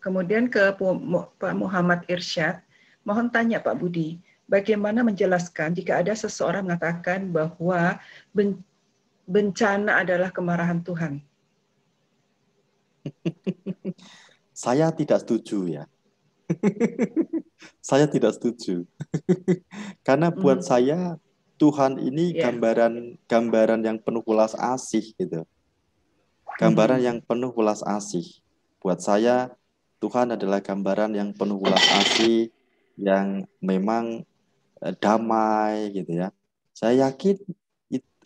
Kemudian ke Pak Muhammad Irsyad Mohon tanya Pak Budi, bagaimana menjelaskan jika ada seseorang mengatakan bahwa bencana adalah kemarahan Tuhan? [LAUGHS] Saya tidak setuju ya. [LAUGHS] saya tidak setuju. [LAUGHS] Karena buat hmm. saya Tuhan ini yeah. gambaran gambaran yang penuh ulas asih gitu. Gambaran hmm. yang penuh ulas asih. Buat saya Tuhan adalah gambaran yang penuh ulas asih, yang memang eh, damai gitu ya. Saya yakin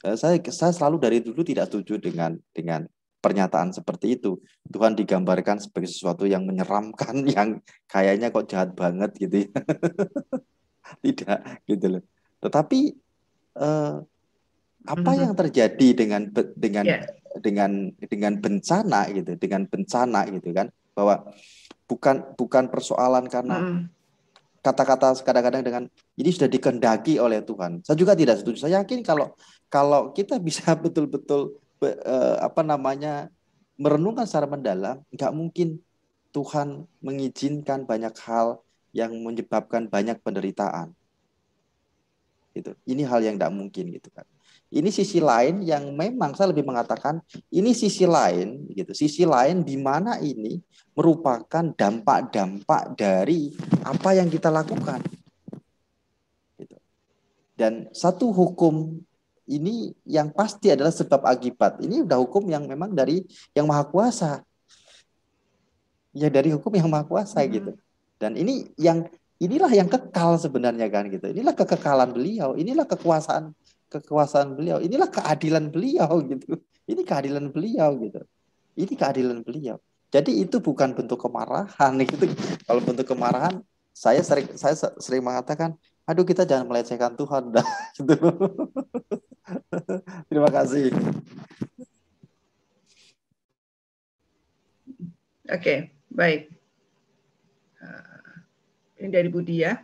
eh, saya saya selalu dari dulu tidak setuju dengan dengan pernyataan seperti itu. Tuhan digambarkan sebagai sesuatu yang menyeramkan [LAUGHS] yang kayaknya kok jahat banget gitu ya. [LAUGHS] tidak gitu loh. Tetapi eh, apa mm-hmm. yang terjadi dengan dengan yeah. dengan dengan bencana gitu, dengan bencana gitu kan bahwa bukan bukan persoalan karena mm kata-kata kadang-kadang dengan ini sudah dikendaki oleh Tuhan. Saya juga tidak setuju. Saya yakin kalau kalau kita bisa [LAUGHS] betul-betul be, eh, apa namanya merenungkan secara mendalam, nggak mungkin Tuhan mengizinkan banyak hal yang menyebabkan banyak penderitaan. Itu, Ini hal yang tidak mungkin gitu kan. Ini sisi lain yang memang saya lebih mengatakan ini sisi lain gitu. Sisi lain di mana ini merupakan dampak-dampak dari apa yang kita lakukan. Gitu. Dan satu hukum ini yang pasti adalah sebab akibat. Ini udah hukum yang memang dari yang maha kuasa. Ya dari hukum yang maha kuasa hmm. gitu. Dan ini yang inilah yang kekal sebenarnya kan gitu. Inilah kekekalan beliau, inilah kekuasaan kekuasaan beliau. Inilah keadilan beliau gitu. Ini keadilan beliau gitu. Ini keadilan beliau. Jadi itu bukan bentuk kemarahan [LAUGHS] gitu. Kalau bentuk kemarahan, saya sering saya sering mengatakan, aduh kita jangan melecehkan Tuhan dah. [LAUGHS] Gitu. Terima kasih. Oke, okay, baik. Eh, ini dari Budi ya.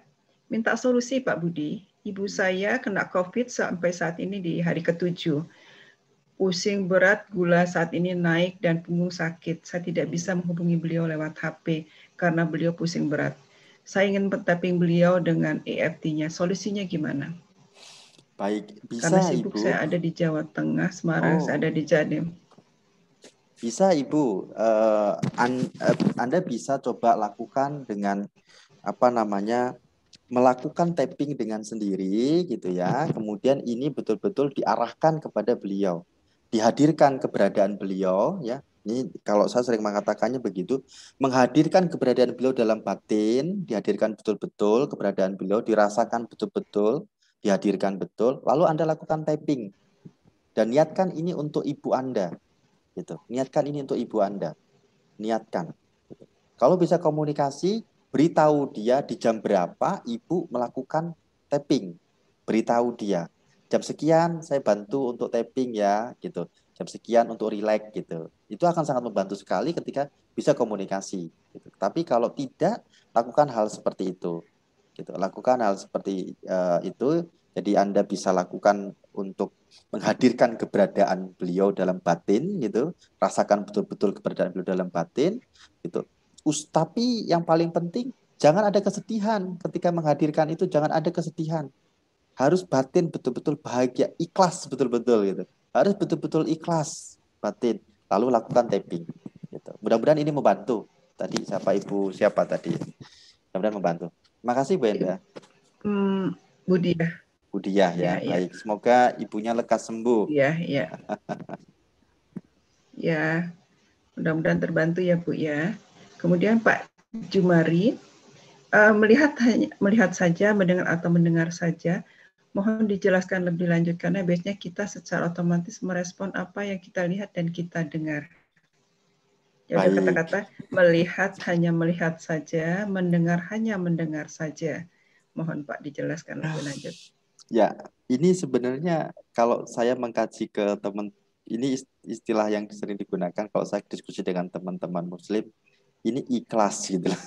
Minta solusi Pak Budi ibu saya kena COVID sampai saat ini di hari ketujuh. Pusing berat, gula saat ini naik dan punggung sakit. Saya tidak bisa menghubungi beliau lewat HP karena beliau pusing berat. Saya ingin tapping beliau dengan EFT-nya. Solusinya gimana? Baik, bisa Karena sibuk Ibu. saya ada di Jawa Tengah, Semarang oh. saya ada di Jatim. Bisa Ibu, uh, an, uh, Anda bisa coba lakukan dengan apa namanya melakukan tapping dengan sendiri gitu ya. Hmm. Kemudian ini betul-betul diarahkan kepada beliau. Dihadirkan keberadaan beliau ya. Ini kalau saya sering mengatakannya begitu, menghadirkan keberadaan beliau dalam batin, dihadirkan betul-betul keberadaan beliau, dirasakan betul-betul, dihadirkan betul, lalu Anda lakukan tapping. Dan niatkan ini untuk ibu Anda. Gitu. Niatkan ini untuk ibu Anda. Niatkan. Gitu. Kalau bisa komunikasi, beritahu dia di jam berapa ibu melakukan tapping. Beritahu dia jam sekian saya bantu untuk tapping ya gitu. Jam sekian untuk relax gitu. Itu akan sangat membantu sekali ketika bisa komunikasi gitu. Tapi kalau tidak lakukan hal seperti itu. Gitu. Lakukan hal seperti uh, itu jadi Anda bisa lakukan untuk menghadirkan keberadaan beliau dalam batin gitu, rasakan betul-betul keberadaan beliau dalam batin gitu tapi yang paling penting jangan ada kesedihan ketika menghadirkan itu jangan ada kesedihan harus batin betul-betul bahagia ikhlas betul-betul gitu harus betul-betul ikhlas batin lalu lakukan tapping gitu mudah-mudahan ini membantu tadi siapa ibu siapa tadi mudah-mudahan membantu terima kasih Bu Enda hmm, Budiah ya. Ya, ya. ya, ya, baik ya. semoga ibunya lekas sembuh ya ya [LAUGHS] ya mudah-mudahan terbantu ya Bu ya Kemudian Pak Jumari uh, melihat hanya melihat saja, mendengar atau mendengar saja. Mohon dijelaskan lebih lanjut karena biasanya kita secara otomatis merespon apa yang kita lihat dan kita dengar. Jadi kata-kata melihat hanya melihat saja, mendengar hanya mendengar saja. Mohon Pak dijelaskan lebih ah. lanjut. Ya, ini sebenarnya kalau saya mengkaji ke teman ini istilah yang sering digunakan kalau saya diskusi dengan teman-teman muslim ini ikhlas gitu lah.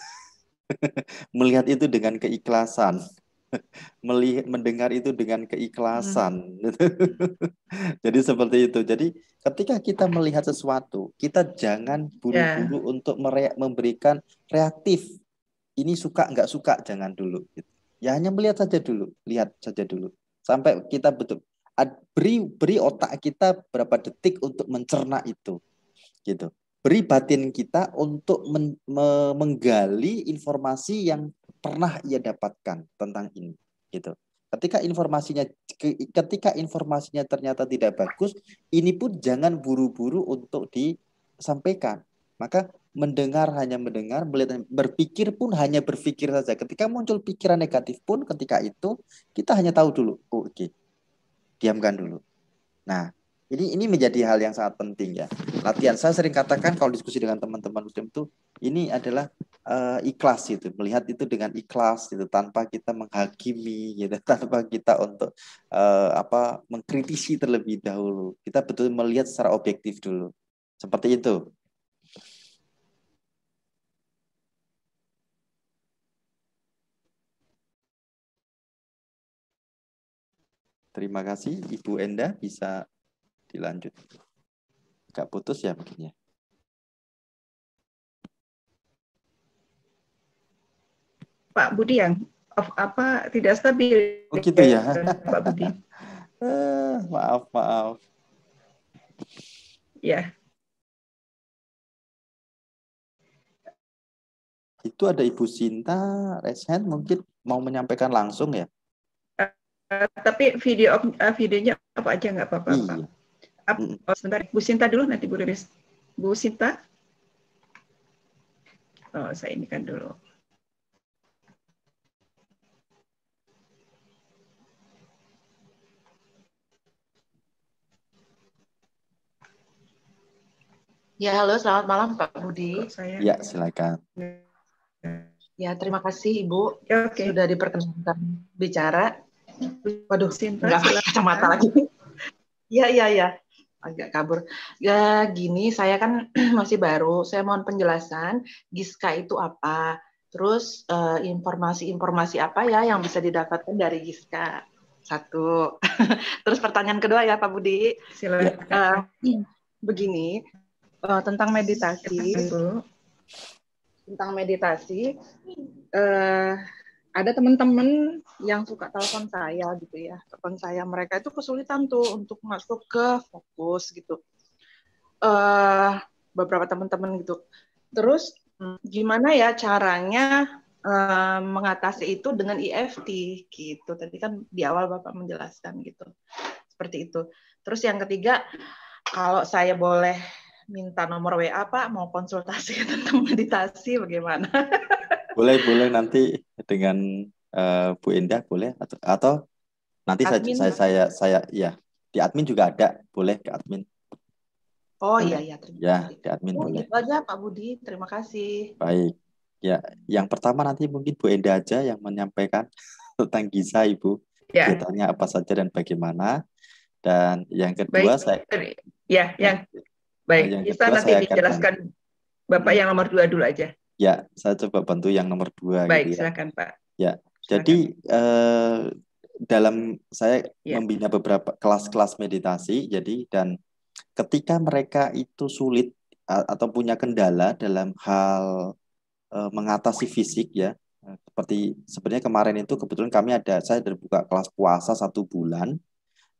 [LAUGHS] melihat itu dengan keikhlasan melihat mendengar itu dengan keikhlasan [LAUGHS] jadi seperti itu jadi ketika kita melihat sesuatu kita jangan buru-buru yeah. untuk mereak, memberikan reaktif ini suka nggak suka jangan dulu gitu. ya hanya melihat saja dulu lihat saja dulu sampai kita betul beri beri otak kita berapa detik untuk mencerna itu gitu beri batin kita untuk men, me, menggali informasi yang pernah ia dapatkan tentang ini gitu ketika informasinya ketika informasinya ternyata tidak bagus ini pun jangan buru-buru untuk disampaikan maka mendengar hanya mendengar melihat berpikir pun hanya berpikir saja ketika muncul pikiran negatif pun ketika itu kita hanya tahu dulu oh, oke okay. diamkan dulu nah ini ini menjadi hal yang sangat penting ya. Latihan saya sering katakan kalau diskusi dengan teman-teman muslim itu ini adalah uh, ikhlas itu Melihat itu dengan ikhlas itu tanpa kita menghakimi gitu, [LAUGHS] tanpa kita untuk uh, apa mengkritisi terlebih dahulu. Kita betul melihat secara objektif dulu. Seperti itu. Terima kasih Ibu Enda bisa dilanjut gak putus ya mungkin ya Pak Budi yang of, apa tidak stabil oh gitu ya eh, Pak Budi [LAUGHS] eh, maaf maaf ya itu ada Ibu Sinta Reshen mungkin mau menyampaikan langsung ya Uh, tapi video uh, videonya apa aja nggak apa-apa. Iya. Up, hmm. oh, sebentar, Bu Sinta dulu nanti Bu Riris. Bu Sinta? Oh, saya ini kan dulu. Ya, halo, selamat malam Pak Budi. Ya, silakan. Ya, terima kasih Ibu ya, okay. sudah diperkenankan bicara. Waduh, Sinta, nggak pakai kacamata lagi. [LAUGHS] ya, ya, ya agak kabur. Ya, gini, saya kan [CLEARS THROAT] masih baru. Saya mohon penjelasan Giska itu apa. Terus eh, informasi-informasi apa ya yang bisa didapatkan dari Giska? Satu. [LAUGHS] Terus pertanyaan kedua ya Pak Budi. Silakan. Uh, begini, uh, tentang meditasi. tentang meditasi, uh, ada teman-teman yang suka telepon saya gitu ya telepon saya mereka itu kesulitan tuh untuk masuk ke fokus gitu uh, beberapa teman-teman gitu terus gimana ya caranya uh, mengatasi itu dengan EFT gitu tadi kan di awal bapak menjelaskan gitu seperti itu terus yang ketiga kalau saya boleh minta nomor WA Pak mau konsultasi [LAUGHS] tentang meditasi bagaimana boleh boleh nanti dengan uh, Bu Endah boleh atau, atau nanti saya, saya saya saya ya di admin juga ada boleh ke admin. Oh iya, boleh. iya iya terima ya, kasih. di admin oh, boleh. Itu aja Pak Budi terima kasih. Baik ya yang pertama nanti mungkin Bu Endah aja yang menyampaikan [LAUGHS] tentang giza Ibu ya. kegiatannya apa saja dan bagaimana dan yang kedua baik. saya ya, ya yang baik yang kedua, nanti saya dijelaskan akan, Bapak yang nomor dua dulu aja Ya, saya coba bantu yang nomor dua. Gitu Baik, gitu ya. silakan Pak. Ya, jadi eh, dalam saya ya. membina beberapa kelas-kelas meditasi, jadi dan ketika mereka itu sulit atau punya kendala dalam hal eh, mengatasi fisik ya, eh, seperti sebenarnya kemarin itu kebetulan kami ada saya terbuka kelas puasa satu bulan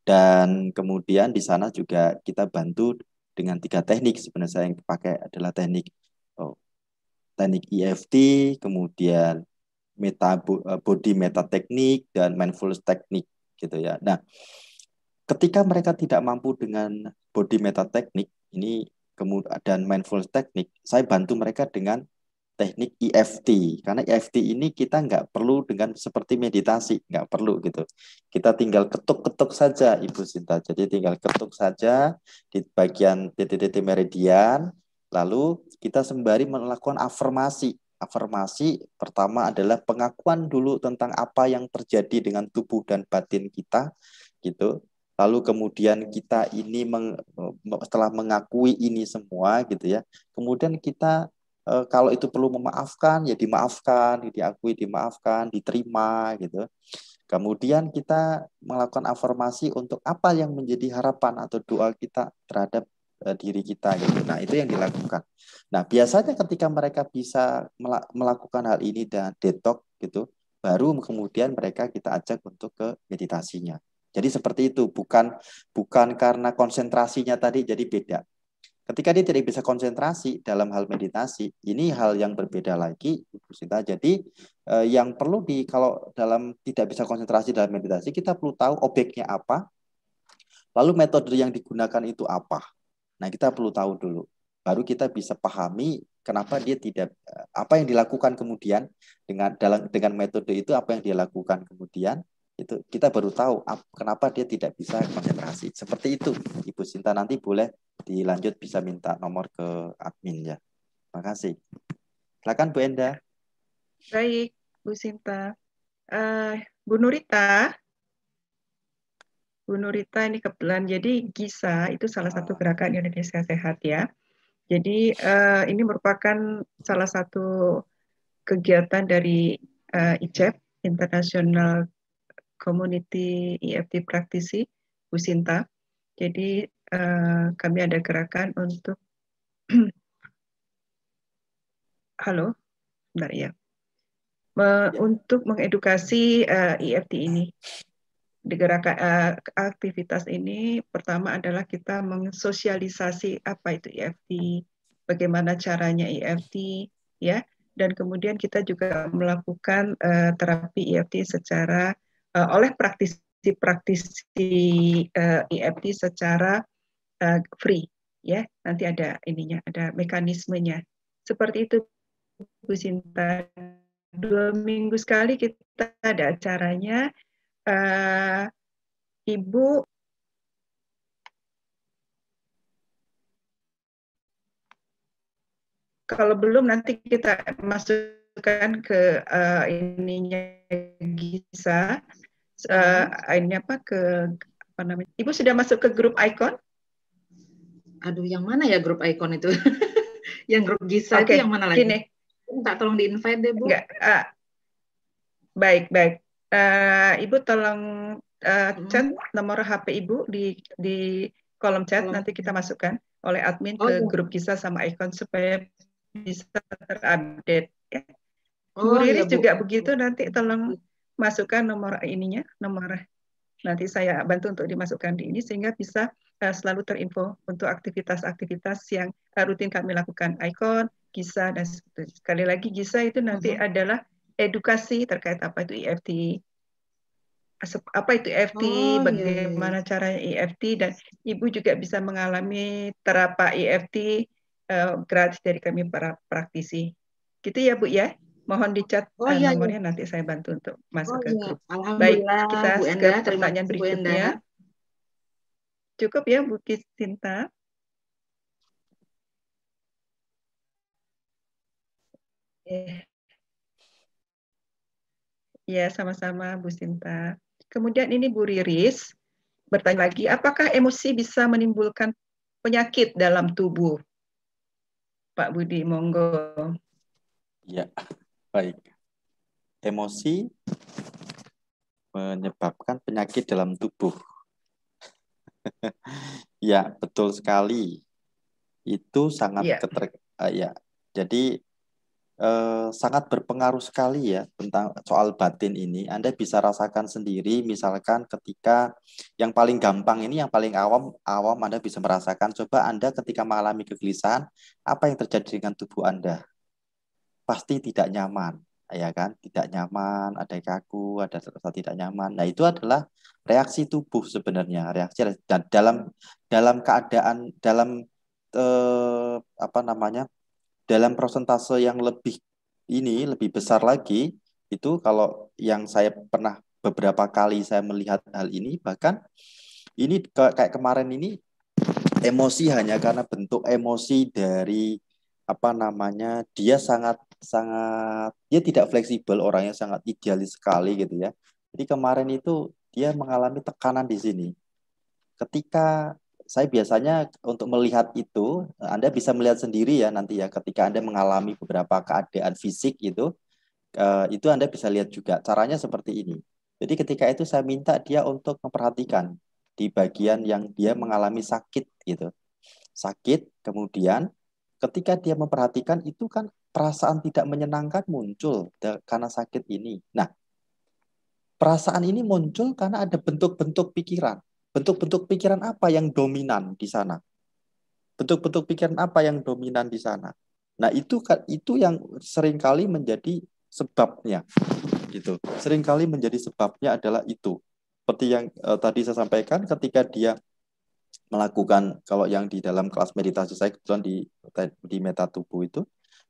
dan kemudian di sana juga kita bantu dengan tiga teknik sebenarnya saya yang pakai adalah teknik oh, teknik EFT, kemudian meta eh, body meta teknik dan mindfulness teknik gitu ya. Nah, ketika mereka tidak mampu dengan body meta teknik ini kemudian dan mindfulness teknik, saya bantu mereka dengan teknik EFT karena EFT ini kita nggak perlu dengan seperti meditasi nggak perlu gitu kita tinggal ketuk-ketuk saja ibu Sinta jadi tinggal ketuk saja di bagian titik-titik meridian Lalu kita sembari melakukan afirmasi. Afirmasi pertama adalah pengakuan dulu tentang apa yang terjadi dengan tubuh dan batin kita gitu. Lalu kemudian kita ini meng, setelah mengakui ini semua gitu ya. Kemudian kita e, kalau itu perlu memaafkan ya dimaafkan, diakui dimaafkan, diterima gitu. Kemudian kita melakukan afirmasi untuk apa yang menjadi harapan atau doa kita terhadap Eh, diri kita gitu. Nah, itu yang dilakukan. Nah, biasanya ketika mereka bisa melakukan hal ini dan detox gitu, baru kemudian mereka kita ajak untuk ke meditasinya. Jadi seperti itu, bukan bukan karena konsentrasinya tadi jadi beda. Ketika dia tidak bisa konsentrasi dalam hal meditasi, ini hal yang berbeda lagi, Ibu Sinta. Jadi eh, yang perlu di kalau dalam tidak bisa konsentrasi dalam meditasi, kita perlu tahu objeknya apa, lalu metode yang digunakan itu apa Nah, kita perlu tahu dulu. Baru kita bisa pahami kenapa dia tidak eh, apa yang dilakukan kemudian dengan dalam dengan metode itu apa yang dia lakukan kemudian itu kita baru tahu kenapa dia tidak bisa konsentrasi. Seperti itu. Ibu Sinta nanti boleh dilanjut bisa minta nomor ke admin ya. Terima kasih. Silakan Bu Enda. Baik, Bu Sinta. Uh, Bu Nurita. Bu Nurita ini kebetulan Jadi GISA itu salah satu gerakan Indonesia Sehat ya. Jadi uh, ini merupakan salah satu kegiatan dari uh, ICEP, International Community EFT Praktisi, Bu Sinta. Jadi uh, kami ada gerakan untuk [CLEARS THROAT] halo, benar ya, Me untuk mengedukasi uh, EFT ini digerakkan uh, aktivitas ini pertama adalah kita mensosialisasi apa itu EFT, bagaimana caranya EFT, ya. Dan kemudian kita juga melakukan uh, terapi EFT secara uh, oleh praktisi-praktisi uh, EFT secara uh, free, ya. Nanti ada ininya, ada mekanismenya. Seperti itu Bu Sinta. Dua minggu sekali kita ada acaranya uh, Ibu kalau belum nanti kita masukkan ke uh, ininya Gisa uh, ini apa ke apa namanya Ibu sudah masuk ke grup icon aduh yang mana ya grup icon itu [LAUGHS] yang grup Gisa okay. itu yang mana lagi Gini. Tak tolong di invite deh Bu uh, baik baik uh, Ibu tolong uh, chat nomor HP Ibu di di kolom chat nanti kita masukkan oleh admin oh, ke ya. grup kisah sama ikon supaya bisa terupdate. Ya. Oh, Bu iya, Bu. juga begitu nanti tolong masukkan nomor ininya nomor nanti saya bantu untuk dimasukkan di ini sehingga bisa uh, selalu terinfo untuk aktivitas-aktivitas yang uh, rutin kami lakukan ikon kisah dan sekali lagi kisah itu nanti uh -huh. adalah edukasi terkait apa itu EFT apa itu EFT oh, iya, iya, iya. bagaimana yeah. caranya EFT dan ibu juga bisa mengalami terapa EFT uh, eh, gratis dari kami para praktisi gitu ya bu ya mohon dicat oh, eh, iya, nomornya iya. nanti saya bantu untuk masuk oh, ke iya. grup baik kita bu Enda, ke pertanyaan berikutnya cukup ya bu Sinta Yeah. Ya, sama-sama Bu Sinta. Kemudian ini Bu Riris bertanya lagi, apakah emosi bisa menimbulkan penyakit dalam tubuh? Pak Budi, monggo. Ya, baik. Emosi menyebabkan penyakit dalam tubuh. [LAUGHS] ya, betul sekali. Itu sangat ya. keter eh, ya. Jadi Eh, sangat berpengaruh sekali ya tentang soal batin ini. Anda bisa rasakan sendiri misalkan ketika yang paling gampang ini yang paling awam awam Anda bisa merasakan coba Anda ketika mengalami kegelisahan apa yang terjadi dengan tubuh Anda? Pasti tidak nyaman, ya kan? Tidak nyaman, ada kaku, ada rasa tidak nyaman. Nah, itu adalah reaksi tubuh sebenarnya, reaksi dalam dalam keadaan dalam eh, apa namanya? dalam persentase yang lebih ini lebih besar lagi itu kalau yang saya pernah beberapa kali saya melihat hal ini bahkan ini ke, kayak kemarin ini emosi hanya karena bentuk emosi dari apa namanya dia sangat sangat dia tidak fleksibel orangnya sangat idealis sekali gitu ya jadi kemarin itu dia mengalami tekanan di sini ketika saya biasanya untuk melihat itu, Anda bisa melihat sendiri ya nanti ya ketika Anda mengalami beberapa keadaan fisik gitu, eh, itu Anda bisa lihat juga. Caranya seperti ini. Jadi ketika itu saya minta dia untuk memperhatikan di bagian yang dia mengalami sakit gitu. Sakit, kemudian ketika dia memperhatikan itu kan perasaan tidak menyenangkan muncul karena sakit ini. Nah, perasaan ini muncul karena ada bentuk-bentuk pikiran. Bentuk-bentuk pikiran apa yang dominan di sana? Bentuk-bentuk pikiran apa yang dominan di sana? Nah, itu itu yang seringkali menjadi sebabnya. Gitu. Seringkali menjadi sebabnya adalah itu. Seperti yang e, tadi saya sampaikan ketika dia melakukan kalau yang di dalam kelas meditasi saya kebetulan di di meta tubuh itu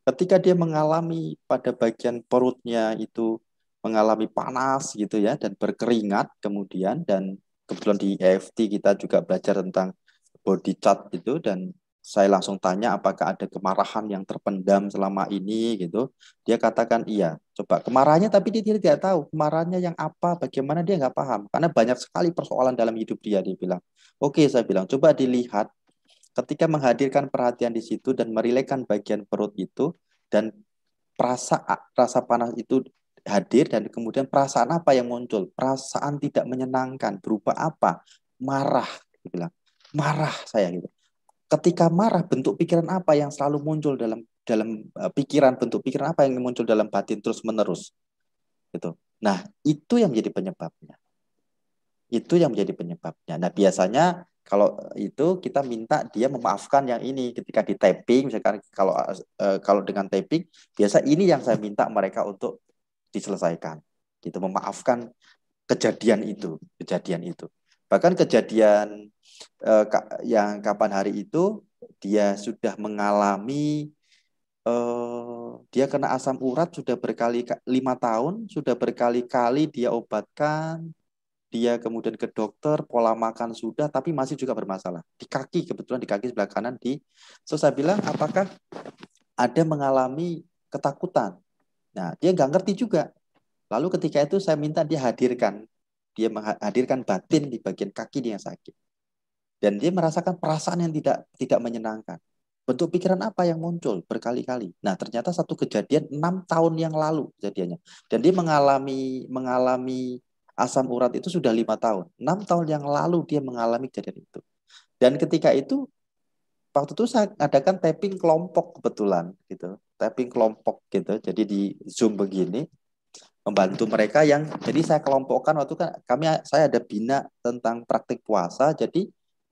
ketika dia mengalami pada bagian perutnya itu mengalami panas gitu ya dan berkeringat kemudian dan kebetulan di EFT kita juga belajar tentang body chart gitu dan saya langsung tanya apakah ada kemarahan yang terpendam selama ini gitu. Dia katakan iya. Coba kemarahannya tapi dia tidak tahu kemarahannya yang apa, bagaimana dia nggak paham. Karena banyak sekali persoalan dalam hidup dia dia bilang. Oke, saya bilang coba dilihat ketika menghadirkan perhatian di situ dan merilekan bagian perut itu dan rasa rasa panas itu hadir dan kemudian perasaan apa yang muncul? Perasaan tidak menyenangkan berupa apa? Marah, bilang Marah saya gitu. Ketika marah bentuk pikiran apa yang selalu muncul dalam dalam e, pikiran bentuk pikiran apa yang muncul dalam batin terus menerus gitu. Nah, itu yang menjadi penyebabnya. Itu yang menjadi penyebabnya. Nah, biasanya kalau itu kita minta dia memaafkan yang ini ketika di taping misalkan kalau e, kalau dengan taping biasa ini yang saya minta mereka untuk diselesaikan gitu memaafkan kejadian itu kejadian itu bahkan kejadian eh, yang kapan hari itu dia sudah mengalami eh, dia kena asam urat sudah berkali lima tahun sudah berkali-kali dia obatkan dia kemudian ke dokter pola makan sudah tapi masih juga bermasalah di kaki kebetulan di kaki sebelah kanan di so saya bilang apakah ada mengalami ketakutan Nah, dia nggak ngerti juga. Lalu ketika itu saya minta dia hadirkan. Dia menghadirkan batin di bagian kaki dia yang sakit. Dan dia merasakan perasaan yang tidak tidak menyenangkan. Bentuk pikiran apa yang muncul berkali-kali? Nah, ternyata satu kejadian enam tahun yang lalu kejadiannya. Dan dia mengalami mengalami asam urat itu sudah lima tahun. Enam tahun yang lalu dia mengalami kejadian itu. Dan ketika itu waktu itu saya adakan tapping kelompok kebetulan gitu tapping kelompok gitu. Jadi di Zoom begini membantu mereka yang jadi saya kelompokkan waktu kan kami saya ada bina tentang praktik puasa. Jadi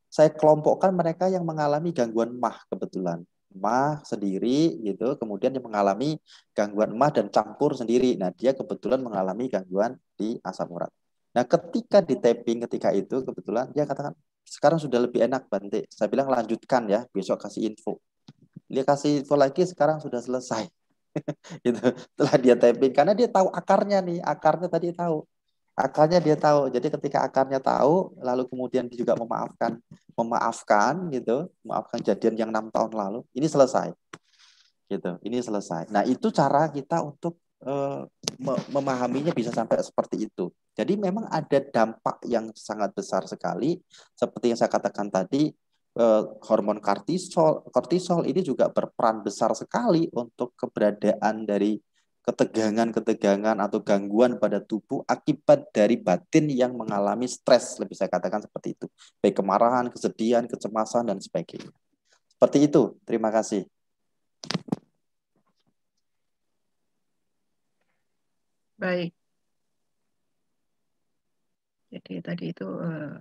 saya kelompokkan mereka yang mengalami gangguan mah kebetulan mah sendiri gitu kemudian dia mengalami gangguan mah dan campur sendiri nah dia kebetulan mengalami gangguan di asam urat nah ketika di taping ketika itu kebetulan dia katakan sekarang sudah lebih enak Bante saya bilang lanjutkan ya besok kasih info dia kasih info lagi sekarang sudah selesai. [LAUGHS] gitu. Telah dia typing karena dia tahu akarnya nih, akarnya tadi tahu. Akarnya dia tahu. Jadi ketika akarnya tahu, lalu kemudian dia juga memaafkan, memaafkan gitu, memaafkan kejadian yang enam tahun lalu. Ini selesai. Gitu. Ini selesai. Nah, itu cara kita untuk eh, memahaminya bisa sampai seperti itu. Jadi memang ada dampak yang sangat besar sekali, seperti yang saya katakan tadi, eh, hormon kortisol kortisol ini juga berperan besar sekali untuk keberadaan dari ketegangan-ketegangan atau gangguan pada tubuh akibat dari batin yang mengalami stres, lebih saya katakan seperti itu. Baik kemarahan, kesedihan, kecemasan, dan sebagainya. Seperti itu. Terima kasih. Baik. Jadi tadi itu, uh, eh,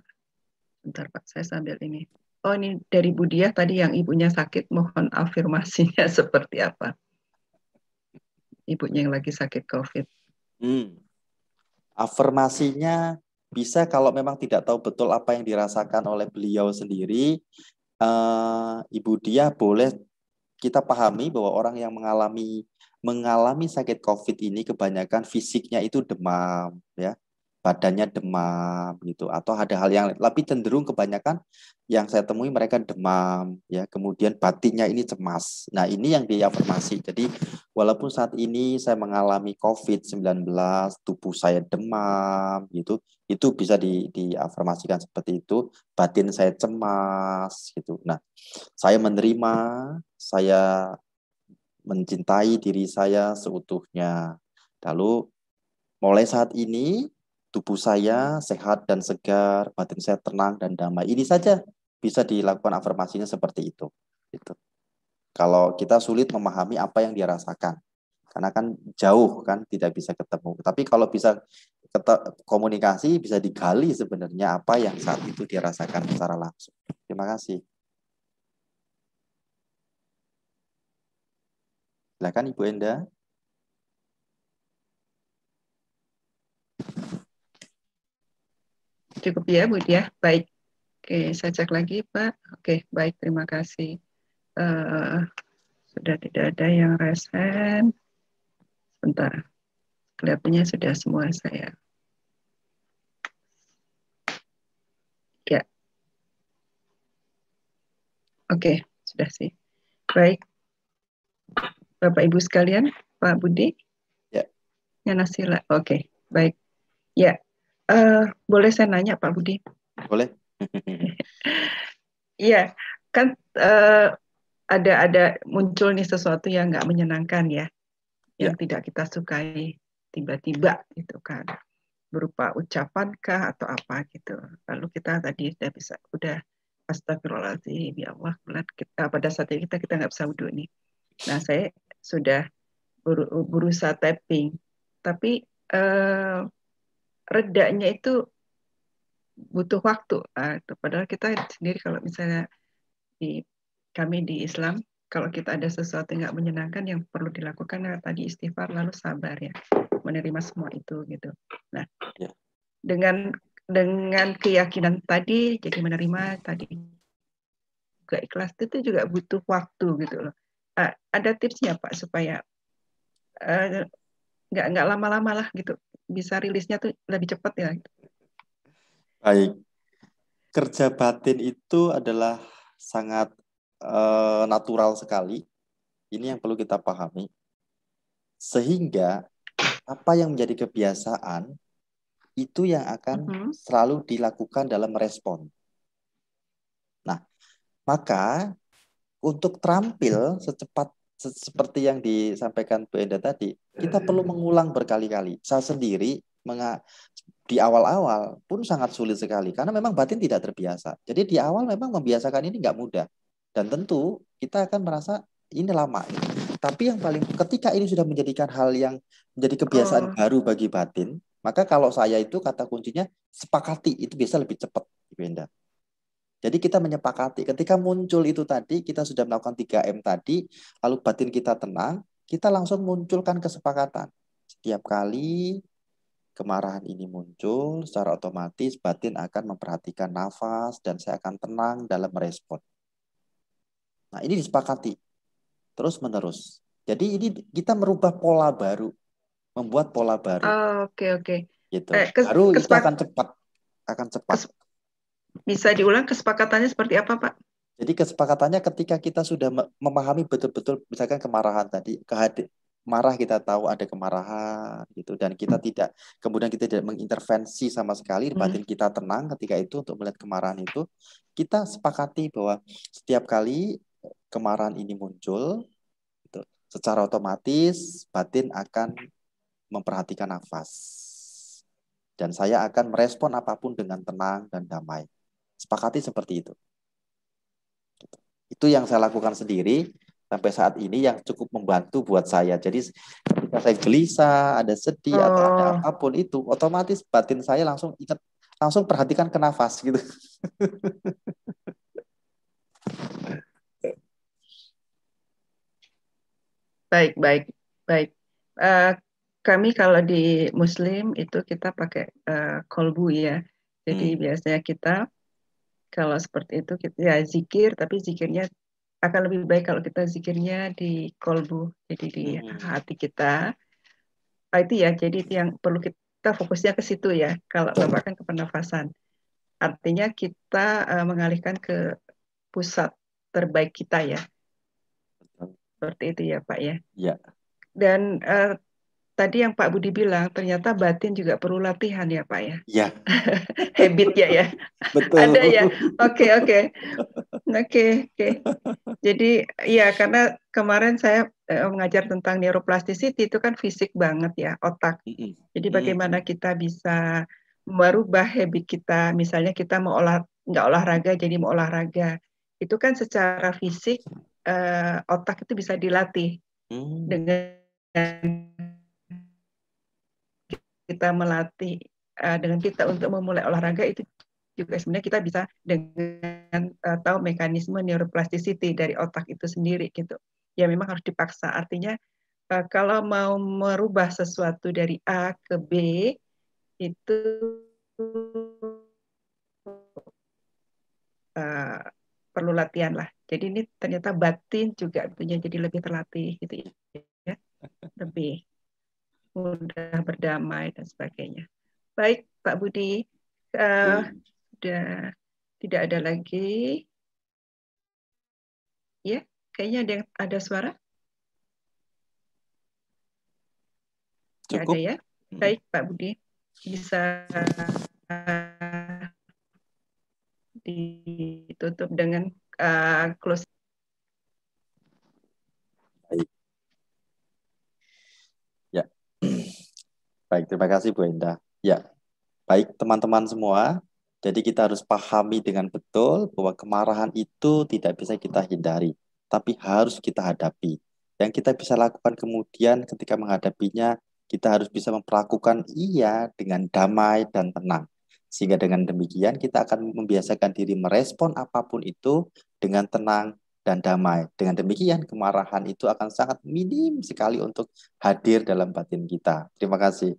bentar Pak, saya sambil ini. Oh ini dari Budiah tadi yang ibunya sakit, mohon afirmasinya [LAUGHS] seperti apa? Ibunya yang lagi sakit COVID. Hmm. Afirmasinya bisa kalau memang tidak tahu betul apa yang dirasakan oleh beliau sendiri, uh, Ibu Dia boleh kita pahami bahwa orang yang mengalami mengalami sakit COVID ini kebanyakan fisiknya itu demam, ya badannya demam gitu atau ada hal yang lebih cenderung kebanyakan yang saya temui mereka demam ya kemudian batinnya ini cemas nah ini yang diafirmasi jadi walaupun saat ini saya mengalami COVID-19 tubuh saya demam gitu itu bisa di, diafirmasikan seperti itu batin saya cemas gitu nah saya menerima saya mencintai diri saya seutuhnya lalu mulai saat ini tubuh saya sehat dan segar, batin saya tenang dan damai. Ini saja bisa dilakukan afirmasinya seperti itu. Itu. Kalau kita sulit memahami apa yang dia rasakan, karena kan jauh kan tidak bisa ketemu. Tapi kalau bisa komunikasi bisa digali sebenarnya apa yang saat itu dia rasakan secara langsung. Terima kasih. Silakan Ibu Enda. Cukup ya, Bu ya Baik. Oke, saya cek lagi, Pak. Oke, baik. Terima kasih. Uh, sudah tidak ada yang resen. sebentar Bentar. Kelihatannya sudah semua saya. Ya. Oke, sudah sih. Baik. Bapak Ibu sekalian, Pak Budi. Ya. Nana Sila. Oke, baik. Ya, Eh, boleh saya nanya Pak Budi? Boleh. [LAUGHS] Iya, kan uh, ada ada muncul nih sesuatu yang nggak menyenangkan ya, ya, yang tidak kita sukai tiba-tiba gitu kan, berupa ucapan kah atau apa gitu. Lalu kita tadi sudah bisa udah Astagfirullahaladzim, ya Allah, kita, pada saat ini kita kita nggak bisa wudhu nih. Nah, saya sudah berusaha tapping, tapi uh, redanya itu butuh waktu. Uh, padahal kita sendiri kalau misalnya di kami di Islam, kalau kita ada sesuatu yang nggak menyenangkan, yang perlu dilakukan nah, tadi istighfar lalu sabar ya, menerima semua itu gitu. Nah, ya. dengan dengan keyakinan tadi, jadi menerima tadi juga ikhlas itu juga butuh waktu gitu loh. Uh, ada tipsnya Pak supaya eh, nggak uh, nggak lama-lama lah gitu bisa rilisnya tuh lebih cepat ya. Baik. Kerja batin itu adalah sangat uh, natural sekali. Ini yang perlu kita pahami. Sehingga apa yang menjadi kebiasaan itu yang akan mm -hmm. selalu dilakukan dalam respon Nah, maka untuk terampil secepat seperti yang disampaikan Bu Enda tadi, kita hmm. perlu mengulang berkali-kali. Saya sendiri di awal-awal pun sangat sulit sekali karena memang batin tidak terbiasa. Jadi di awal memang membiasakan ini nggak mudah dan tentu kita akan merasa ini lama. Tapi yang paling ketika ini sudah menjadikan hal yang menjadi kebiasaan oh. baru bagi batin, maka kalau saya itu kata kuncinya sepakati itu bisa lebih cepat, Bu Enda. Jadi kita menyepakati ketika muncul itu tadi kita sudah melakukan 3M tadi, lalu batin kita tenang, kita langsung munculkan kesepakatan. Setiap kali kemarahan ini muncul, secara otomatis batin akan memperhatikan nafas dan saya akan tenang dalam merespon. Nah, ini disepakati. Terus menerus. Jadi ini kita merubah pola baru, membuat pola baru. Ah, oke, oh, oke. Okay, okay. Gitu. Eh, kes, Baru kesepak... itu akan cepat, akan cepat. Kes bisa diulang kesepakatannya seperti apa, Pak? Jadi kesepakatannya ketika kita sudah memahami betul-betul misalkan kemarahan tadi, kehadir marah kita tahu ada kemarahan gitu dan kita tidak kemudian kita tidak mengintervensi sama sekali hmm. batin kita tenang ketika itu untuk melihat kemarahan itu kita sepakati bahwa setiap kali eh, kemarahan ini muncul gitu, secara otomatis batin akan memperhatikan nafas dan saya akan merespon apapun dengan tenang dan damai Sepakati seperti itu. Itu yang saya lakukan sendiri sampai saat ini yang cukup membantu buat saya. Jadi ketika saya gelisah, ada sedih atau ada oh. apapun itu, otomatis batin saya langsung ingat, langsung perhatikan ke nafas gitu. [LAUGHS] Baik, baik, baik. Uh, kami kalau di Muslim itu kita pakai uh, kolbu ya. Jadi hmm. biasanya kita kalau seperti itu kita ya zikir tapi zikirnya akan lebih baik kalau kita zikirnya di kolbu jadi di hmm. hati kita nah, itu ya jadi itu yang perlu kita fokusnya ke situ ya kalau bapak ke pernafasan artinya kita uh, mengalihkan ke pusat terbaik kita ya seperti itu ya pak ya, ya. dan uh, tadi yang Pak Budi bilang ternyata batin juga perlu latihan ya Pak ya. Iya. [LAUGHS] Habitnya ya. Betul. Ada ya. Oke okay, oke. Okay. Oke okay, oke. Jadi ya karena kemarin saya eh, mengajar tentang neuroplasticity itu kan fisik banget ya otak. Jadi bagaimana kita bisa merubah habit kita misalnya kita mau olah nggak olahraga jadi mau olahraga itu kan secara fisik eh, otak itu bisa dilatih hmm. dengan kita melatih eh, dengan kita untuk memulai olahraga itu juga sebenarnya kita bisa dengan eh, tahu mekanisme neuroplasticity dari otak itu sendiri gitu. Ya memang harus dipaksa. Artinya eh, kalau mau merubah sesuatu dari A ke B itu uh, perlu latihan lah. Jadi ini ternyata batin juga tentunya jadi lebih terlatih gitu ya. Lebih mudah berdamai dan sebagainya. Baik, Pak Budi, uh, sudah tidak ada lagi. Ya, kayaknya ada ada suara. Cukup. ada ya. Hmm. Baik, Pak Budi, bisa eh, ditutup dengan uh, eh, close. Baik, terima kasih Bu Indah. Ya, baik teman-teman semua. Jadi kita harus pahami dengan betul bahwa kemarahan itu tidak bisa kita hindari, tapi harus kita hadapi. Yang kita bisa lakukan kemudian ketika menghadapinya, kita harus bisa memperlakukan ia dengan damai dan tenang. Sehingga dengan demikian kita akan membiasakan diri merespon apapun itu dengan tenang dan damai. Dengan demikian, kemarahan itu akan sangat minim sekali untuk hadir dalam batin kita. Terima kasih.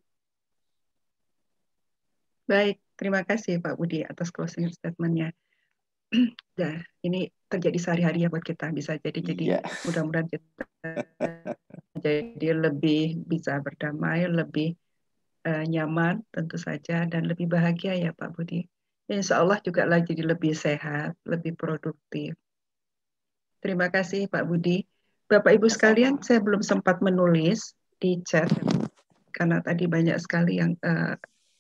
Baik, terima kasih Pak Budi atas closing statement-nya. [CLEARS THROAT] ya, ini terjadi sehari-hari ya buat kita bisa jadi jadi yeah. mudah-mudahan kita [LAUGHS] jadi lebih bisa berdamai, lebih uh, nyaman tentu saja dan lebih bahagia ya Pak Budi. Insya Allah juga lah jadi lebih sehat, lebih produktif Terima kasih Pak Budi. Bapak Ibu sekalian, saya belum sempat menulis di chat karena tadi banyak sekali yang uh,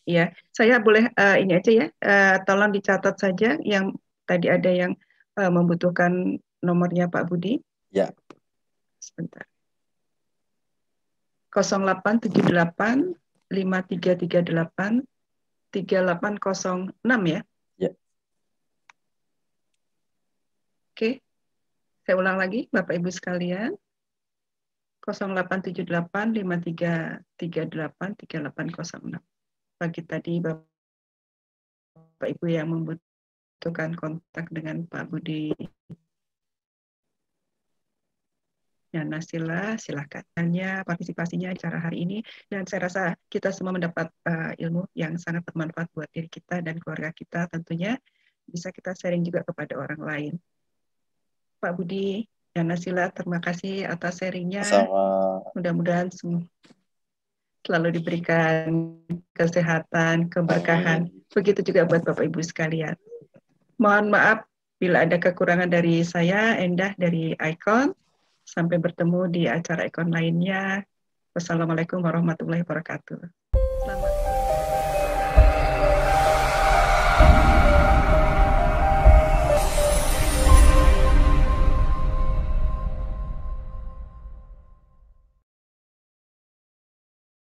ya. Saya boleh uh, ini aja ya. Uh, tolong dicatat saja yang tadi ada yang uh, membutuhkan nomornya Pak Budi. Ya. Sebentar. 0878 5338 3806 ya. Ya. Oke. Okay. Saya ulang lagi, Bapak Ibu sekalian. 087853383806 Bagi tadi Bapak Ibu yang membutuhkan kontak dengan Pak Budi ya Nasila, silahkan tanya partisipasinya acara hari ini dan saya rasa kita semua mendapat uh, ilmu yang sangat bermanfaat buat diri kita dan keluarga kita tentunya bisa kita sharing juga kepada orang lain. Pak Budi dan Nasila. Terima kasih atas serinya. Mudah-mudahan semua selalu diberikan kesehatan, keberkahan. Begitu juga buat Bapak Ibu sekalian. Mohon maaf bila ada kekurangan dari saya, Endah dari Icon. Sampai bertemu di acara Icon lainnya. Wassalamualaikum warahmatullahi wabarakatuh.